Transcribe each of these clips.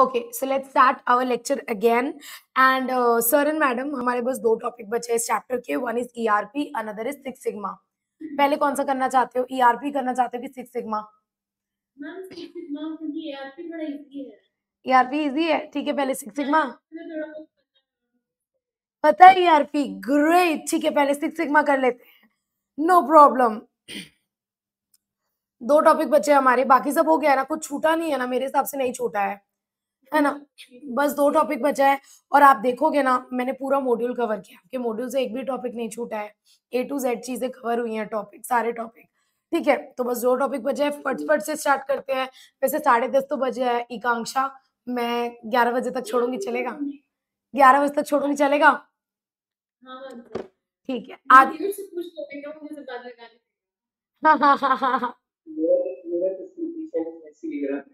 Okay so let's start our lecture again and sir and madam हमारे पास दो topic बचे इस चैप्टर के one is ERP another is six sigma पहले कौन सा करना चाहते हो ईआरपी e करना चाहते हो कि सिक्स सिग्मा ईआरपी इजी है ठीक है पहले सिक्स सिग्मा पता है ईआरपी e ग्रेट ठीक है पहले सिक्स सिग्मा कर लेते हैं नो प्रॉब्लम दो टॉपिक बचे हमारे बाकी सब हो गया ना कुछ छूटा नहीं है ना मेरे हिसाब से नहीं छूटा है है ना बस दो टॉपिक बचा है और आप देखोगे ना मैंने पूरा मॉड्यूल कवर किया कि मॉड्यूल से एक भी टॉपिक नहीं छूटा है ए टू जेड चीजें कवर हुई हैं टॉपिक सारे टॉपिक ठीक है तो बस दो टॉपिक बचे हैं फट से स्टार्ट करते हैं वैसे साढ़े दस तो बजे है एकांक्षा मैं ग्यारह बजे तक छोड़ूंगी चलेगा ग्यारह बजे तक छोड़ूंगी चलेगा ठीक है आज हाँ हाँ हाँ हाँ हाँ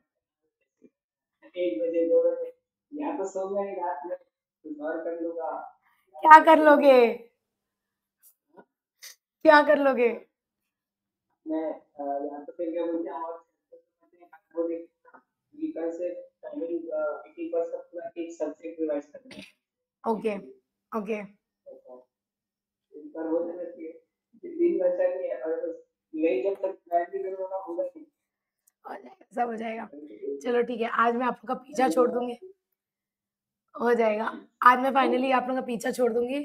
बजे दो बजे या तो सो गए रात में कर लूंगा क्या कर लोगे क्या कर लोगे मैं यहाँ तो फिर क्या बोलते हैं और वीकेंड से टाइमिंग वीकली पर एक सब्जेक्ट रिवाइज करना ओके ओके पर होने लगती है दिन बचा नहीं है और बस यही जब तक प्लान भी करूंगा होगा नहीं हो जाएगा सब हो जाएगा चलो ठीक है आज मैं आप लोग का पीछा छोड़ दूंगी हो जाएगा आज मैं फाइनली आप लोग का पीछा छोड़ दूंगी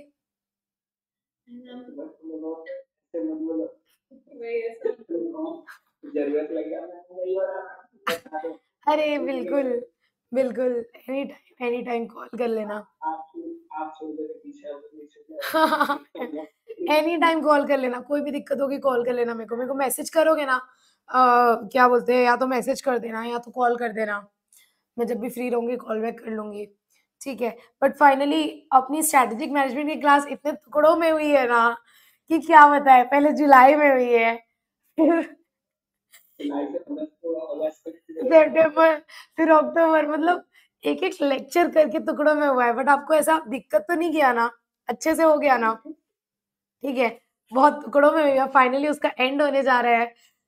अरे बिल्कुल बिल्कुल any time any time call कर लेना एनी टाइम कॉल कर लेना कोई भी दिक्कत होगी कॉल कर लेना मेरे को मेरे को मैसेज करोगे ना क्या बोलते हैं या तो मैसेज कर देना या तो कॉल कर देना मैं जब भी फ्री रहूँगी कॉल बैक कर लूँगी ठीक है बट फाइनली अपनी स्ट्रेटेजिक मैनेजमेंट की क्लास इतने टुकड़ों में हुई है ना कि क्या बताए पहले जुलाई में हुई है फिर फिर अक्टूबर मतलब एक एक लेक्चर करके टुकड़ों में हुआ है बट आपको ऐसा दिक्कत तो नहीं किया ना अच्छे से हो गया ना ठीक है बहुत टुकड़ों में हुई है फाइनली उसका एंड होने जा रहा है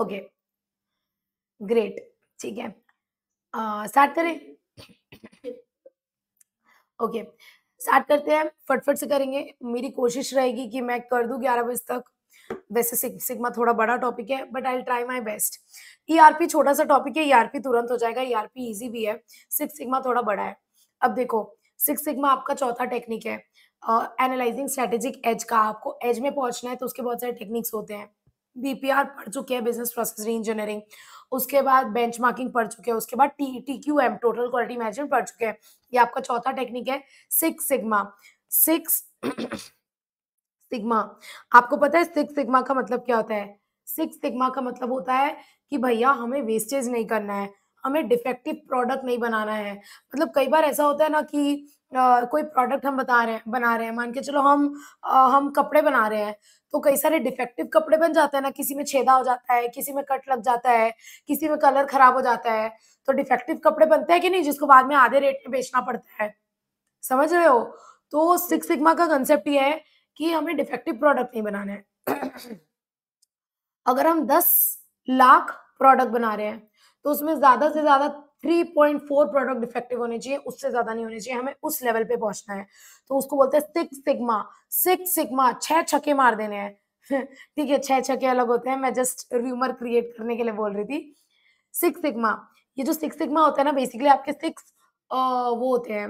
ओके ग्रेट ठीक है स्टार्ट करें ओके स्टार्ट करते हैं फटफट से करेंगे मेरी कोशिश रहेगी कि मैं कर दूं ग्यारह बजे तक वैसे सिग्मा थोड़ा बड़ा टॉपिक है but I try my best ERP छोटा सा टॉपिक है ईआरपी e तुरंत हो जाएगा ईआरपी e इजी भी है सिक्स सिग्मा थोड़ा बड़ा है अब देखो सिक्स सिग्मा आपका चौथा टेक्निक है एनालाइजिंग स्ट्रेटेजिक एज का आपको एज में पहुंचना है तो उसके बहुत सारे टेक्निक्स होते हैं बीपीआर पढ़ चुके हैं बिजनेस प्रोसेस इंजीनियरिंग उसके बाद बेंच पढ़ चुके हैं उसके बाद T T Q M total quality management पढ़ चुके हैं ये आपका चौथा टेक्निक है सिक्स सिग्मा सिक्स सिग्मा आपको पता है सिक्स सिग्मा का मतलब क्या होता है सिक्स सिग्मा का मतलब होता है कि भैया हमें वेस्टेज नहीं करना है हमें डिफेक्टिव प्रोडक्ट नहीं बनाना है मतलब कई बार ऐसा होता है ना कि कोई प्रोडक्ट हम बता रहे हैं बना रहे हैं मान के चलो हम आ, हम कपड़े बना रहे हैं तो कई सारे डिफेक्टिव कपड़े बन जाते हैं ना किसी में छेदा हो जाता है किसी में कट लग जाता है किसी में कलर खराब हो जाता है तो डिफेक्टिव कपड़े बनते हैं कि नहीं जिसको बाद में आधे रेट में बेचना पड़ता है समझ रहे हो तो सिक्स सिग्मा का कंसेप्ट ये है कि हमें डिफेक्टिव प्रोडक्ट नहीं बनाना है अगर हम दस लाख प्रोडक्ट बना रहे हैं तो उसमें ज्यादा से ज्यादा three point four product defective होने चाहिए उससे ज्यादा नहीं होने चाहिए हमें उस लेवल पे पहुंचना है तो उसको बोलते हैं सिक्स सिग्मा सिक्स सिग्मा छह छके मार देने हैं ठीक है छह छके अलग होते हैं मैं जस्ट र्यूमर क्रिएट करने के लिए बोल रही थी सिक्स सिग्मा ये जो सिक्स सिग्मा होता है ना बेसिकली आपके सिक्स वो होते हैं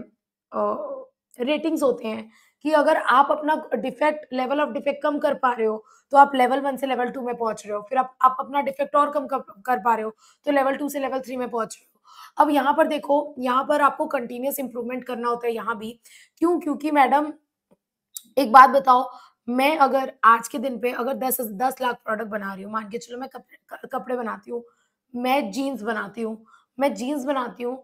रेटिंग्स होते हैं कि अगर आप अपना डिफेक्ट लेवल ऑफ डिफेक्ट कम कर पा रहे हो तो आप लेवल वन से लेवल टू में पहुंच रहे हो फिर आप आप अपना डिफेक्ट और कम कर, कर पा रहे हो तो लेवल टू से लेवल थ्री में पहुंच रहे हो अब यहाँ पर देखो यहाँ पर आपको कंटिन्यूस इंप्रूवमेंट करना होता है यहाँ भी क्यों क्योंकि मैडम एक बात बताओ मैं अगर आज के दिन पे अगर दस दस लाख प्रोडक्ट बना रही हूँ मान के चलो मैं कपड़े कपड़े बनाती हूँ मैं जीन्स बनाती हूँ मैं जीन्स बनाती हूँ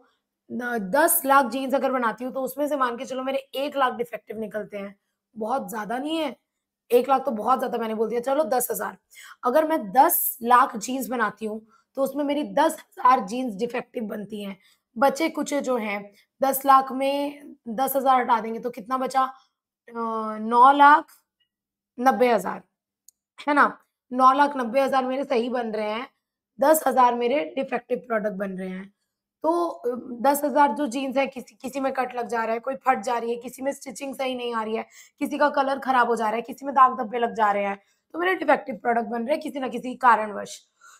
दस लाख जीन्स अगर बनाती हूँ तो उसमें से मान के चलो मेरे एक लाख डिफेक्टिव निकलते हैं बहुत ज्यादा नहीं है एक लाख तो बहुत ज्यादा मैंने बोल दिया चलो दस हजार अगर मैं दस लाख जीन्स बनाती हूँ तो उसमें मेरी दस हजार जीन्स डिफेक्टिव बनती हैं बचे कुछ जो हैं दस लाख में दस हजार हटा देंगे तो कितना बचा नौ लाख नब्बे हजार है ना नौ लाख नब्बे हजार मेरे सही बन रहे हैं दस हजार मेरे डिफेक्टिव प्रोडक्ट बन रहे हैं तो दस हजार जो जीन्स है किसी किसी में कट लग जा रहा है कोई फट जा रही है किसी में स्टिचिंग सही नहीं आ रही है किसी का कलर खराब हो जा रहा है किसी में दाग धब्बे लग जा रहे हैं तो मेरे डिफेक्टिव प्रोडक्ट बन रहे हैं किसी ना किसी कारणवश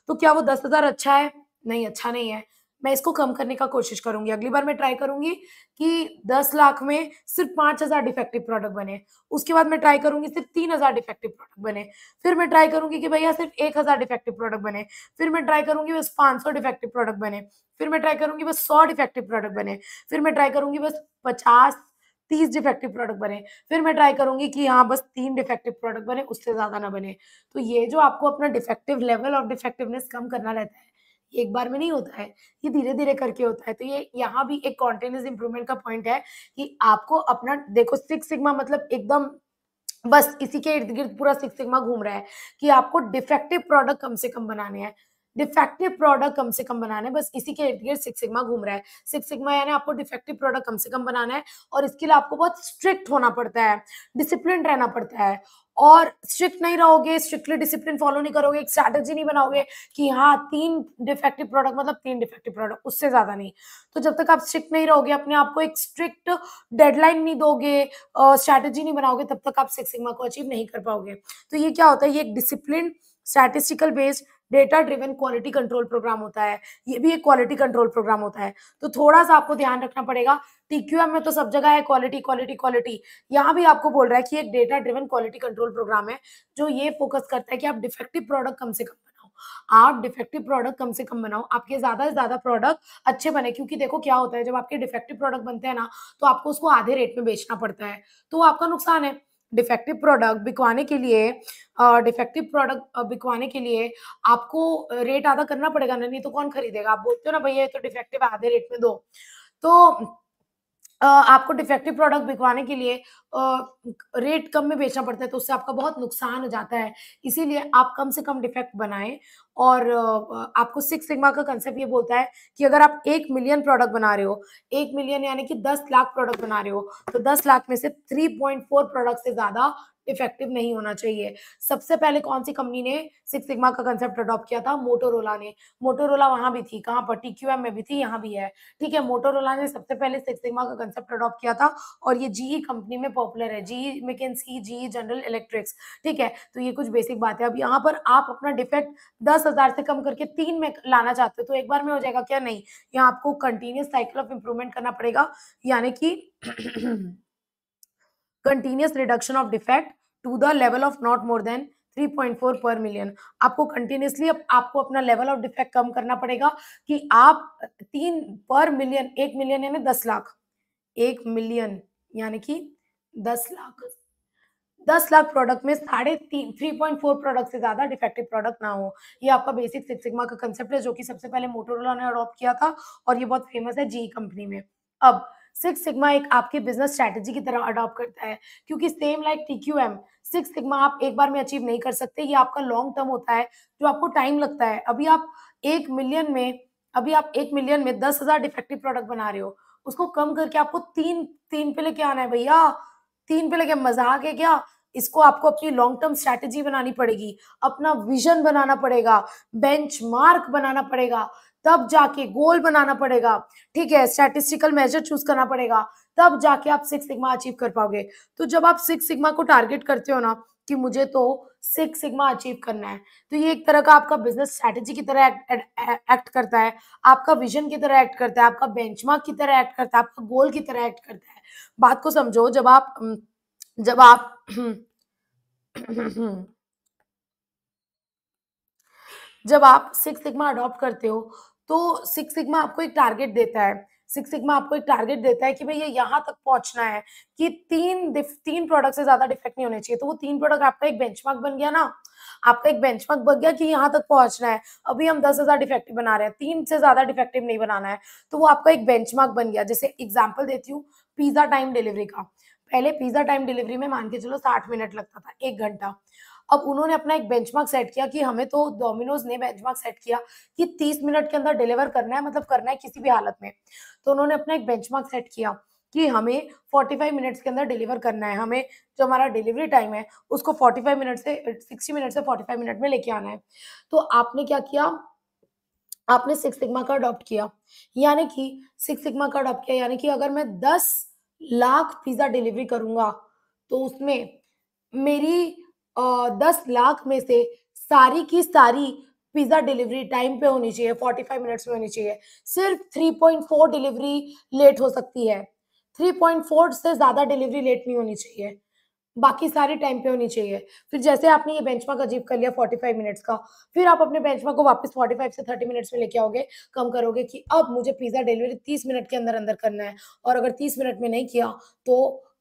तो क्या वो दस हजार अच्छा है नहीं अच्छा नहीं है मैं इसको कम करने का कोशिश करूंगी अगली बार मैं ट्राई करूंगी कि दस लाख में सिर्फ पाँच हज़ार डिफेक्टिव प्रोडक्ट बने उसके बाद मैं ट्राई करूंगी सिर्फ तीन हज़ार डिफेक्टिव प्रोडक्ट बने फिर मैं ट्राई करूंगी कि भैया सिर्फ एक हज़ार डिफेक्टिव प्रोडक्ट बने फिर मैं ट्राई करूंगी बस पाँच सौ डिफेक्टिव प्रोडक्ट बने फिर मैं ट्राई करूंगी बस सौ डिफेक्टिव प्रोडक्ट बने फिर मैं ट्राई करूंगी बस पचास तीस डिफेक्टिव प्रोडक्ट बने फिर मैं ट्राई करूंगी कि हाँ बस तीन डिफेक्टिव प्रोडक्ट बने उससे ज़्यादा ना बने तो ये जो आपको अपना डिफेक्टिव लेवल ऑफ डिफेक्टिवनेस कम करना रहता है ये एक बार में नहीं होता है ये धीरे धीरे करके होता है तो ये यहाँ भी एक कॉन्टिन्यूस इंप्रूवमेंट का पॉइंट है कि आपको अपना देखो सिक्स सिग्मा मतलब एकदम बस इसी के इर्द गिर्द पूरा सिक्स सिग्मा घूम रहा है कि आपको डिफेक्टिव प्रोडक्ट कम से कम बनाने हैं डिफेक्टिव प्रोडक्ट कम से कम बनाना है बस इसी के इर्द गिर्द सिक्स सिग्मा घूम रहा है सिक्स सिग्मा यानी आपको डिफेक्टिव प्रोडक्ट कम से कम बनाना है और इसके लिए आपको बहुत स्ट्रिक्ट होना पड़ता है डिसिप्लिन रहना पड़ता है और स्ट्रिक्ट नहीं रहोगे स्ट्रिक्टली डिसिप्लिन फॉलो नहीं करोगे एक स्ट्रैटेजी नहीं बनाओगे कि हाँ तीन डिफेक्टिव प्रोडक्ट मतलब तीन डिफेक्टिव प्रोडक्ट उससे ज्यादा नहीं तो जब तक आप स्ट्रिक्ट नहीं रहोगे अपने आप को एक स्ट्रिक्ट डेडलाइन नहीं दोगे स्ट्रैटेजी नहीं बनाओगे तब तक आप सिक्स सिग्मा को अचीव नहीं कर पाओगे तो ये क्या होता है ये एक discipline statistical based data driven quality control program होता है ये भी एक क्वालिटी कंट्रोल प्रोग्राम होता है तो थोड़ा सा आपको ध्यान रखना पड़ेगा टीक्यूएम में तो सब जगह है क्वालिटी क्वालिटी क्वालिटी यहाँ भी आपको बोल रहा है कि एक data driven quality control program है जो ये फोकस करता है कि आप डिफेक्टिव प्रोडक्ट कम से कम आप डिफेक्टिव प्रोडक्ट कम से कम बनाओ आपके ज्यादा से ज्यादा प्रोडक्ट अच्छे बने क्योंकि देखो क्या होता है जब आपके डिफेक्टिव प्रोडक्ट बनते हैं ना तो आपको उसको आधे रेट में बेचना पड़ता है तो वो आपका नुकसान है डिफेक्टिव प्रोडक्ट बिकवाने के लिए डिफेक्टिव प्रोडक्ट बिकवाने के लिए आपको रेट आधा करना पड़ेगा ना नहीं तो कौन खरीदेगा आप बोलते हो ना भैया तो डिफेक्टिव आधे रेट में दो तो आपको डिफेक्टिव प्रोडक्ट बिकवाने के लिए रेट कम में बेचना पड़ता है तो उससे आपका बहुत नुकसान हो जाता है इसीलिए आप कम से कम डिफेक्ट बनाएं और आपको सिक्स सिग्मा का कंसेप्ट ये बोलता है कि अगर आप एक मिलियन प्रोडक्ट बना रहे हो एक मिलियन यानी कि दस लाख प्रोडक्ट बना रहे हो तो दस लाख में से थ्री पॉइंट फोर प्रोडक्ट से ज़्यादा इफेक्टिव नहीं होना चाहिए सबसे पहले कौन सी कंपनी ने सिक्स सिग्मा का कंसेप्ट अडॉप्ट किया था मोटोरोला ने मोटोरोला वहां भी थी कहाँ पर टीक्यू में भी थी यहाँ भी है ठीक है मोटोरोला ने सबसे पहले सिक्स सिग्मा का कंसेप्ट अडॉप्ट किया था और ये जीई कंपनी e में पॉपुलर है जीई में can see GE general electrics ठीक है तो ये कुछ बेसिक बात है अब यहाँ पर आप अपना डिफेक्ट दस हजार से कम करके तीन में लाना चाहते हो तो एक बार में हो जाएगा क्या नहीं यहाँ आपको कंटिन्यूस साइकिल ऑफ इंप्रूवमेंट करना पड़ेगा यानी कि continuous reduction of defect to the level of not more than 3.4 per million आपको कंटिन्यूसली अप, आपको अपना लेवल ऑफ डिफेक्ट कम करना पड़ेगा कि आप तीन पर मिलियन एक मिलियन यानी दस लाख एक मिलियन यानी कि दस लाख दस लाख प्रोडक्ट में साढ़े तीन थ्री पॉइंट फोर प्रोडक्ट से ज्यादा डिफेक्टिव प्रोडक्ट ना हो ये आपका बेसिक सिक्स सिग्मा का कंसेप्ट है जो कि सबसे पहले मोटोरोला ने अडॉप्ट किया था और ये बहुत फेमस है जी कंपनी e में अब सिक्स सिग्मा एक आपके बिजनेस स्ट्रैटेजी की तरह अडॉप्ट करता है क्योंकि same like T Q M six sigma आप एक बार में अचीव नहीं कर सकते ये आपका लॉन्ग टर्म होता है जो आपको टाइम लगता है अभी आप एक मिलियन में अभी आप एक मिलियन में दस हजार डिफेक्टिव प्रोडक्ट बना रहे हो उसको कम करके आपको तीन तीन पे लेके आना है भैया तीन पे लेके मजाक है क्या इसको आपको अपनी लॉन्ग टर्म स्ट्रेटेजी बनानी पड़ेगी अपना विजन बनाना पड़ेगा बेंच बनाना पड़ेगा तब जाके गोल बनाना पड़ेगा ठीक है स्टैटिस्टिकल मेजर चूज करना पड़ेगा तब जाके आप सिक्स सिग्मा अचीव कर पाओगे तो जब आप सिक्स सिग्मा को टारगेट करते हो ना कि मुझे तो सिक्स सिग्मा अचीव करना है तो ये एक तरह का आपका बिजनेस स्ट्रेटेजी की तरह एक्ट, एक्ट, करता है आपका विजन की तरह एक्ट करता है आपका बेंचमार्क की तरह एक्ट करता है आपका गोल की तरह एक्ट करता है बात को समझो जब आप हम्म, जब आप हम्म, जब आप सिक्स सिग्मा अडॉप्ट करते हो तो सिक्स सिग्मा आपको एक टारगेट देता है सिक्स सिग्मा आपको एक टारगेट देता है कि भाई ये यहाँ तक पहुंचना है कि तीन तीन प्रोडक्ट से ज्यादा डिफेक्ट नहीं होने चाहिए तो वो तीन प्रोडक्ट आपका एक बेंचमार्क बन गया ना आपका एक बेंचमार्क बन गया कि यहाँ तक पहुंचना है अभी हम दस हजार डिफेक्टिव बना रहे हैं तीन से ज्यादा डिफेक्टिव नहीं बनाना है तो वो आपका एक बेंचमार्क बन गया जैसे एग्जाम्पल देती हूँ पिज्जा टाइम डिलीवरी का पहले पिज्जा टाइम डिलीवरी में मान के चलो साठ मिनट लगता था एक घंटा अब उन्होंने अपना एक बेंचमार्क सेट किया कि हमें तो डोमिनोज ने बेंचमार्क सेट किया कि 30 मिनट के अंदर डिलीवर करना है मतलब करना है किसी भी हालत में तो उन्होंने अपना एक बेंचमार्क सेट किया कि हमें 45 मिनट्स के अंदर डिलीवर करना है हमें जो हमारा डिलीवरी टाइम है उसको 45 मिनट से 60 मिनट से 45 मिनट में लेके आना है तो आपने क्या किया आपने सिक्स सिग्मा का अडॉप्ट किया यानी कि सिक्स सिग्मा का अडॉप्ट किया यानी कि अगर मैं दस लाख पिज्जा डिलीवरी करूंगा तो उसमें मेरी दस लाख में से सारी की सारी पिज़्ज़ा डिलीवरी टाइम पे होनी चाहिए फोर्टी फाइव मिनट्स में होनी चाहिए सिर्फ three point four delivery late हो सकती है थ्री पॉइंट फोर से ज़्यादा डिलीवरी लेट नहीं होनी चाहिए बाकी सारी टाइम पे होनी चाहिए फिर जैसे आपने ये बेंचमार्क अजीब कर लिया 45 मिनट्स का फिर आप अपने बेंच मार्क को वापस 45 से 30 मिनट्स में लेके आओगे कम करोगे कि अब मुझे पिज़्ज़ा डिलीवरी 30 मिनट के अंदर अंदर करना है और अगर 30 मिनट में नहीं किया तो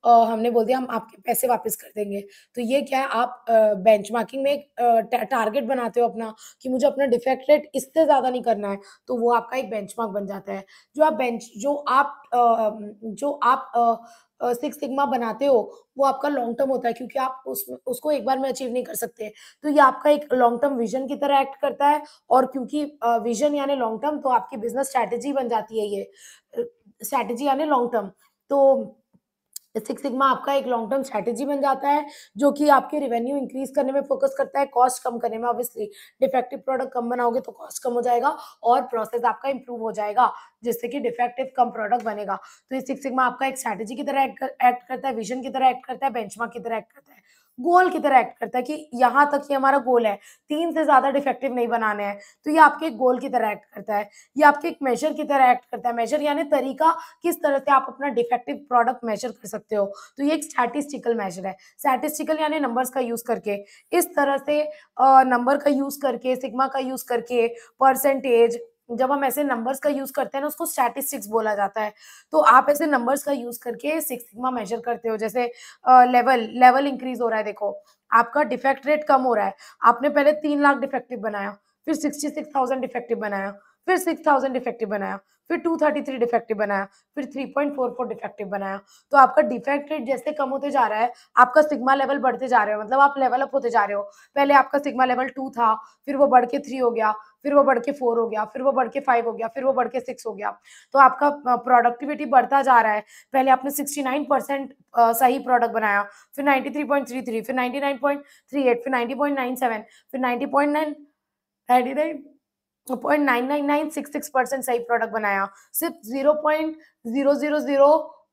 हमने बोल दिया हम आपके पैसे वापस कर देंगे तो ये क्या है आप बेंच मार्किंग में एक टारगेट बनाते हो अपना कि मुझे अपना डिफेक्ट रेट इससे ज़्यादा नहीं करना है तो वो आपका एक बेंच बन जाता है जो आप बेंच जो आप जो आप सिक्स सिग्मा बनाते हो वो आपका लॉन्ग टर्म होता है क्योंकि आप उस उसको एक बार में अचीव नहीं कर सकते तो ये आपका एक लॉन्ग टर्म विजन की तरह एक्ट करता है और क्योंकि विजन यानी लॉन्ग टर्म तो आपकी बिजनेस स्ट्रैटेजी बन जाती है ये स्ट्रैटेजी यानी लॉन्ग टर्म तो सिक्स सिग्मा आपका एक लॉन्ग टर्म स्ट्रैटेजी बन जाता है जो कि आपके रेवेन्यू इंक्रीज करने में फोकस करता है कॉस्ट कम करने में ऑब्वियसली डिफेक्टिव प्रोडक्ट कम बनाओगे तो कॉस्ट कम हो जाएगा और प्रोसेस आपका इंप्रूव हो जाएगा जिससे कि डिफेक्टिव कम प्रोडक्ट बनेगा तो ये सिक्स सिग्मा आपका एक स्ट्रेटेजी की तरह एक्ट करता है विजन की तरह एक्ट करता है बेंचमार्क की तरह एक्ट करता है गोल की तरह एक्ट करता है कि यहाँ तक ये हमारा गोल है तीन से ज़्यादा डिफेक्टिव नहीं बनाने हैं तो ये आपके गोल की तरह एक्ट करता है ये आपके एक मेजर की तरह एक्ट करता है मेजर यानी तरीका किस तरह से आप अपना डिफेक्टिव प्रोडक्ट मेजर कर सकते हो तो ये एक स्टैटिस्टिकल मेजर है स्टैटिस्टिकल यानी नंबर्स का यूज़ करके इस तरह से नंबर का यूज़ करके सिग्मा का यूज़ करके परसेंटेज जब हम ऐसे नंबर्स का यूज करते हैं ना उसको स्टैटिस्टिक्स बोला जाता है तो आप ऐसे नंबर्स का यूज करके सिक्स सिग्मा मेजर करते हो जैसे लेवल लेवल इंक्रीज हो रहा है देखो आपका डिफेक्ट रेट कम हो रहा है आपने पहले तीन लाख डिफेक्टिव बनाया फिर सिक्सटी सिक्स थाउजेंड डिफेक्टिव बनाया फिर सिक्स थाउजेंड डिफेक्टिव बनाया फिर टू थर्टी थ्री डिफेक्टिव बनाया फिर three point four four defective बनाया तो आपका डिफेक्ट रेट जैसे कम होते जा रहा है आपका सिग्मा लेवल बढ़ते जा रहे हो मतलब आप लेवल अप होते जा रहे हो पहले आपका सिग्मा लेवल टू था फिर वो बढ़ के थ्री हो गया फिर वो बढ़ के फोर हो गया फिर वो बढ़ के फाइव हो गया फिर वो बढ़ के सिक्स हो गया तो आपका प्रोडक्टिविटी बढ़ता जा रहा है पहले आपने सिक्सटी नाइन परसेंट सही प्रोडक्ट बनाया फिर ninety three point three three फिर ninety nine point three eight फिर नाइन्टी पॉइंट नाइन सेवन फिर ninety point nine ninety nine point nine nine nine six six percent सही प्रोडक्ट बनाया सिर्फ zero point zero zero zero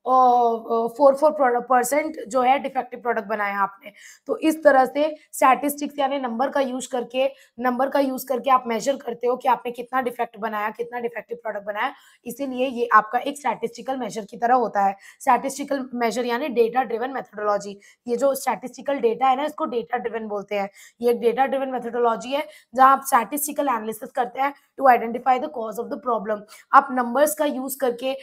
four four percent जो है defective product बनाया आपने तो इस तरह से स्टैटिस्टिक्स यानी नंबर का यूज करके नंबर का यूज करके आप मेजर करते हो कि आपने कितना डिफेक्ट बनाया कितना डिफेक्टिव प्रोडक्ट बनाया इसीलिए ये आपका एक स्टैटिस्टिकल मेजर की तरह होता है स्टैटिस्टिकल मेजर यानी डेटा ड्रिवन मेथडोलॉजी ये जो स्टैटिस्टिकल डेटा है ना इसको डेटा ड्रिवन बोलते हैं ये एक डेटा ड्रिवन मेथडोलॉजी है जहाँ आप स्टैटिस्टिकल एनालिसिस करते हैं to identify the cause of the problem आप नंबर्स का यूज करके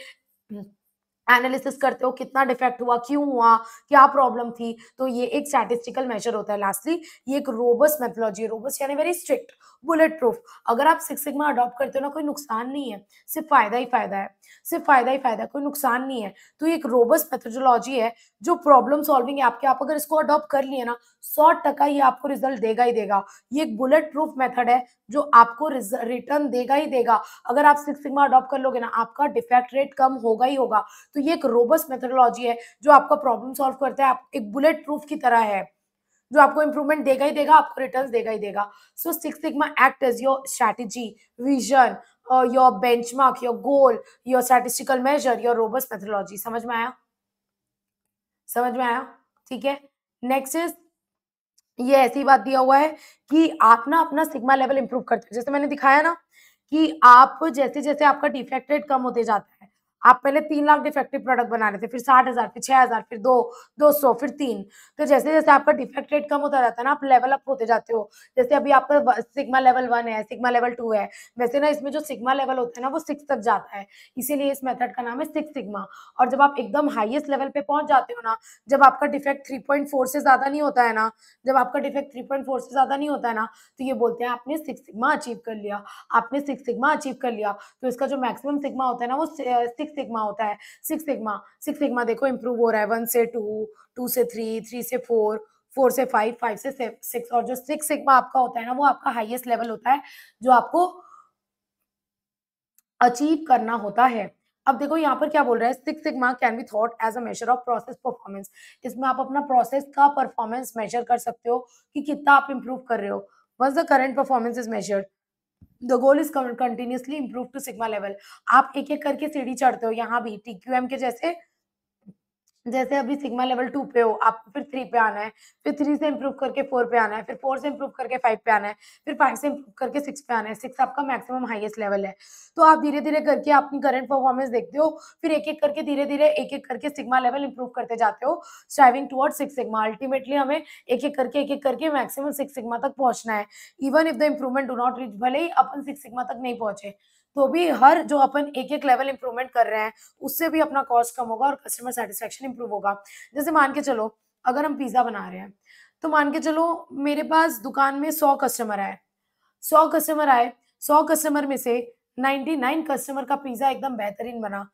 एनालिसिस करते हो कितना डिफेक्ट हुआ क्यों हुआ क्या प्रॉब्लम थी तो ये एक स्टैटिस्टिकल मेजर होता है लास्टली ये एक रोबस मेथोलॉजी रोबस यानी वेरी स्ट्रिक्ट बुलेट प्रूफ अगर आप सिक्स सिग्मा अडॉप्ट करते हो ना कोई नुकसान नहीं है सिर्फ फायदा ही फायदा है सिर्फ फायदा ही फायदा है कोई नुकसान नहीं है तो ये एक रोबस मेथोडोलॉजी है जो प्रॉब्लम सॉल्विंग है आपके आप अगर इसको अडॉप्ट कर लिए ना सौ टका ये आपको रिजल्ट देगा ही देगा ये एक बुलेट प्रूफ मेथड है जो आपको रिटर्न देगा ही देगा अगर आप सिक्स सिग्मा अडॉप्ट कर लोगे ना आपका डिफेक्ट रेट कम होगा ही होगा तो ये एक रोबस्ट मेथडोलॉजी है जो आपका प्रॉब्लम सॉल्व करता है आप एक बुलेट प्रूफ की तरह है जो आपको इंप्रूवमेंट देगा ही देगा आपको रिटर्न देगा ही देगा so six sigma act as your strategy vision your benchmark your goal your statistical measure your robust methodology समझ में आया समझ में आया ठीक है नेक्स्ट इज ये ऐसी बात दिया हुआ है कि आप ना अपना सिग्मा लेवल इंप्रूव करते हैं जैसे मैंने दिखाया ना कि आप जैसे जैसे आपका रेट कम होते जाता है आप पहले तीन लाख डिफेक्टिव प्रोडक्ट बना रहे थे फिर साठ हजार फिर छह हजार फिर दो दो सौ फिर तीन तो जैसे जैसे आपका डिफेक्ट रेट कम होता जाता है ना आप लेवल अप होते जाते हो जैसे अभी आपका सिग्मा लेवल वन है सिग्मा लेवल टू है वैसे ना इसमें जो सिग्मा लेवल होता है ना वो सिक्स तक जाता है इसीलिए इस मेथड का नाम है सिक्स सिग्मा और जब आप एकदम हाइएस्ट लेवल पे पहुंच जाते हो ना जब आपका डिफेक्ट थ्री पॉइंट फोर से ज्यादा नहीं होता है ना जब आपका डिफेक्ट थ्री पॉइंट फोर से ज्यादा नहीं होता है ना तो ये बोलते हैं आपने सिक्स सिग्मा अचीव कर लिया आपने सिक्स सिग्मा अचीव कर लिया तो इसका जो मैक्सिमम सिग्मा होता है ना वो सिक्स सिक्स सिग्मा होता है सिक्स सिग्मा सिक्स सिग्मा देखो इम्प्रूव हो रहा है वन से टू टू से थ्री थ्री से फोर फोर से फाइव फाइव से सिक्स और जो सिक्स सिग्मा आपका होता है ना वो आपका हाइएस्ट लेवल होता है जो आपको अचीव करना होता है अब देखो यहाँ पर क्या बोल रहा है six sigma can be thought as a measure of process performance इसमें आप अपना प्रोसेस का परफॉर्मेंस मेजर कर सकते हो कि कितना आप इम्प्रूव कर रहे हो once the current performance is measured the goal is continuously improve to sigma level आप एक एक करके सीढ़ी चढ़ते हो यहाँ भी टीक्यू एम के जैसे जैसे अभी सिग्मा लेवल टू पे हो आपको फिर थ्री पे आना है फिर थ्री से इम्प्रूव करके फोर पे आना है फिर फोर से इम्प्रूव करके फाइव पे आना है फिर फाइव से इम्प्रूव करके सिक्स पे आना है सिक्स आपका मैक्सिमम हाईएस्ट लेवल है तो आप धीरे धीरे करके अपनी करंट परफॉर्मेंस देखते हो फिर एक एक करके धीरे धीरे एक एक करके सिग्मा लेवल इंप्रूव करते जाते हो striving toward six sigma ultimately हमें एक एक करके एक एक करके मैक्सिमम सिक्स सिग्मा तक पहुंचना है even if the improvement do not reach भले ही अपन सिक्स सिग्मा तक नहीं पहुंचे तो भी हर जो अपन एक एक लेवल इंप्रूवमेंट कर रहे हैं उससे भी अपना कॉस्ट कम होगा और कस्टमर सेटिस्फेक्शन इंप्रूव होगा जैसे मान के चलो अगर हम पिज़्ज़ा बना रहे हैं तो मान के चलो मेरे पास दुकान में सौ कस्टमर आए सौ कस्टमर आए सौ कस्टमर में से नाइनटी नाइन कस्टमर का पिज़्ज़ा एकदम बेहतरीन बना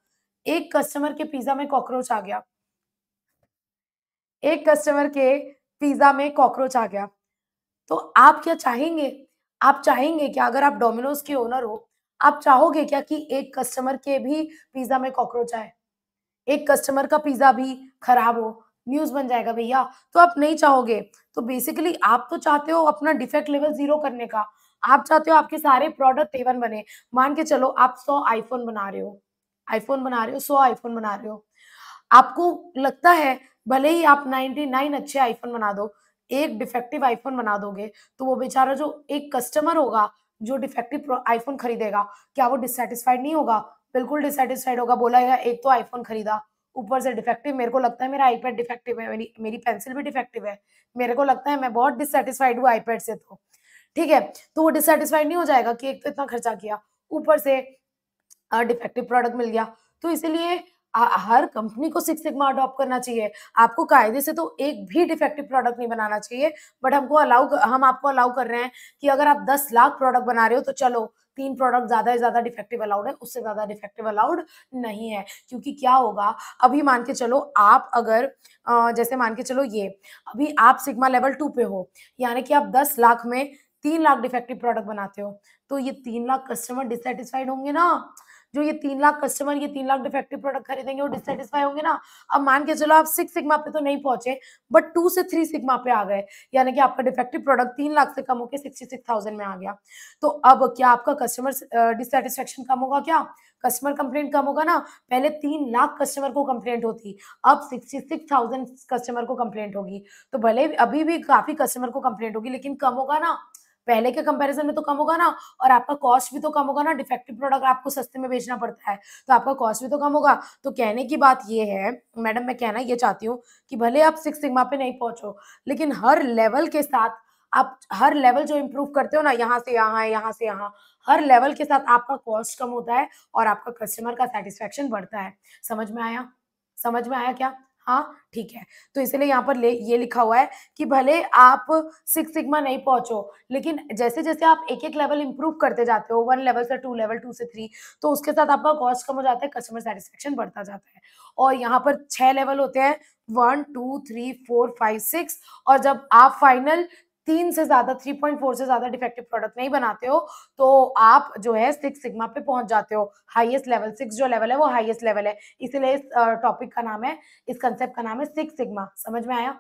एक कस्टमर के पिज़्ज़ा में कॉकरोच आ गया एक कस्टमर के पिज़्ज़ा में कॉकरोच आ गया तो आप क्या चाहेंगे आप चाहेंगे कि अगर आप डोमिनोज के ओनर हो आप चाहोगे क्या कि एक कस्टमर के भी पिज्जा में कॉकरोच आए एक कस्टमर का पिज्जा भी खराब हो न्यूज बन जाएगा भैया तो आप नहीं चाहोगे तो बेसिकली आप तो चाहते हो अपना डिफेक्ट लेवल जीरो करने का आप चाहते हो आपके सारे प्रोडक्ट एवन बने मान के चलो आप सौ आईफोन बना रहे हो आईफोन बना रहे हो सौ आईफोन बना रहे हो आपको लगता है भले ही आप नाइनटी नाइन अच्छे आईफोन बना दो एक डिफेक्टिव आईफोन बना दोगे तो वो बेचारा जो एक कस्टमर होगा जो डिफेक्टिव आईफोन खरीदेगा क्या वो डिससेटिस्फाइड नहीं होगा बिल्कुल डिससेटिस्फाइड होगा बोला गया एक तो आईफोन खरीदा ऊपर से डिफेक्टिव मेरे को लगता है मेरा आईपैड डिफेक्टिव है मेरी मेरी पेंसिल भी डिफेक्टिव है मेरे को लगता है मैं बहुत डिससेटिस्फाइड हूँ आईपैड से तो ठीक है तो वो डिससेटिस्फाइड नहीं हो जाएगा कि एक तो इतना खर्चा किया ऊपर से डिफेक्टिव प्रोडक्ट मिल गया तो इसीलिए हर कंपनी को सिक्स सिग्मा अडॉप्ट करना चाहिए आपको कायदे से तो एक भी डिफेक्टिव प्रोडक्ट नहीं बनाना चाहिए बट हमको अलाउ हम आपको अलाउ कर रहे हैं कि अगर आप दस लाख प्रोडक्ट बना रहे हो तो चलो तीन प्रोडक्ट ज्यादा से ज्यादा डिफेक्टिव अलाउड है उससे ज्यादा डिफेक्टिव अलाउड नहीं है क्योंकि क्या होगा अभी मान के चलो आप अगर जैसे मान के चलो ये अभी आप सिग्मा लेवल टू पे हो यानी कि आप दस लाख में तीन लाख डिफेक्टिव प्रोडक्ट बनाते हो तो ये तीन लाख कस्टमर डिसेटिस्फाइड होंगे ना जो ये तीन लाख कस्टमर ये तीन लाख डिफेक्टिव प्रोडक्ट खरीदेंगे वो डिससेटिस्फाई होंगे ना अब मान के चलो आप सिक्स सिग्मा पे तो नहीं पहुंचे बट टू से थ्री सिग्मा पे आ गए यानी कि आपका डिफेक्टिव प्रोडक्ट तीन लाख से कम होकर सिक्सटी सिक्स थाउजेंड में आ गया तो अब क्या आपका कस्टमर डिससेटिस्फेक्शन कम होगा क्या कस्टमर कंप्लेंट कम होगा ना पहले तीन लाख कस्टमर को कंप्लेंट होती अब सिक्सटी सिक्स थाउजेंड कस्टमर को कंप्लेंट होगी तो भले अभी भी काफी कस्टमर को कंप्लेंट होगी लेकिन कम होगा ना पहले के कंपैरिजन में तो कम होगा ना और आपका कॉस्ट भी तो कम होगा ना डिफेक्टिव प्रोडक्ट आपको सस्ते में बेचना पड़ता है तो आपका कॉस्ट भी तो कम होगा तो कहने की बात ये है मैडम मैं कहना ये चाहती हूँ कि भले आप सिक्स सिग्मा पे नहीं पहुंचो लेकिन हर लेवल के साथ आप हर लेवल जो इम्प्रूव करते हो ना यहाँ से यहाँ यहाँ से यहाँ हर लेवल के साथ आपका कॉस्ट कम होता है और आपका कस्टमर का सेटिस्फेक्शन बढ़ता है समझ में आया समझ में आया क्या हाँ ठीक है तो इसलिए यहाँ पर ले ये लिखा हुआ है कि भले आप सिक्स सिग्मा नहीं पहुंचो लेकिन जैसे जैसे आप एक एक लेवल इंप्रूव करते जाते हो वन लेवल से टू लेवल टू से थ्री तो उसके साथ आपका कॉस्ट कम हो जाता है कस्टमर सेटिस्फेक्शन बढ़ता जाता है और यहाँ पर छह लेवल होते हैं one two three four five six और जब आप फाइनल तीन से ज्यादा थ्री पॉइंट फोर से ज्यादा डिफेक्टिव प्रोडक्ट नहीं बनाते हो तो आप जो है सिक्स सिग्मा पे पहुंच जाते हो हाईएस्ट लेवल सिक्स जो लेवल है वो हाईएस्ट लेवल है इसीलिए इस टॉपिक का नाम है इस कंसेप्ट का नाम है सिक्स सिग्मा समझ में आया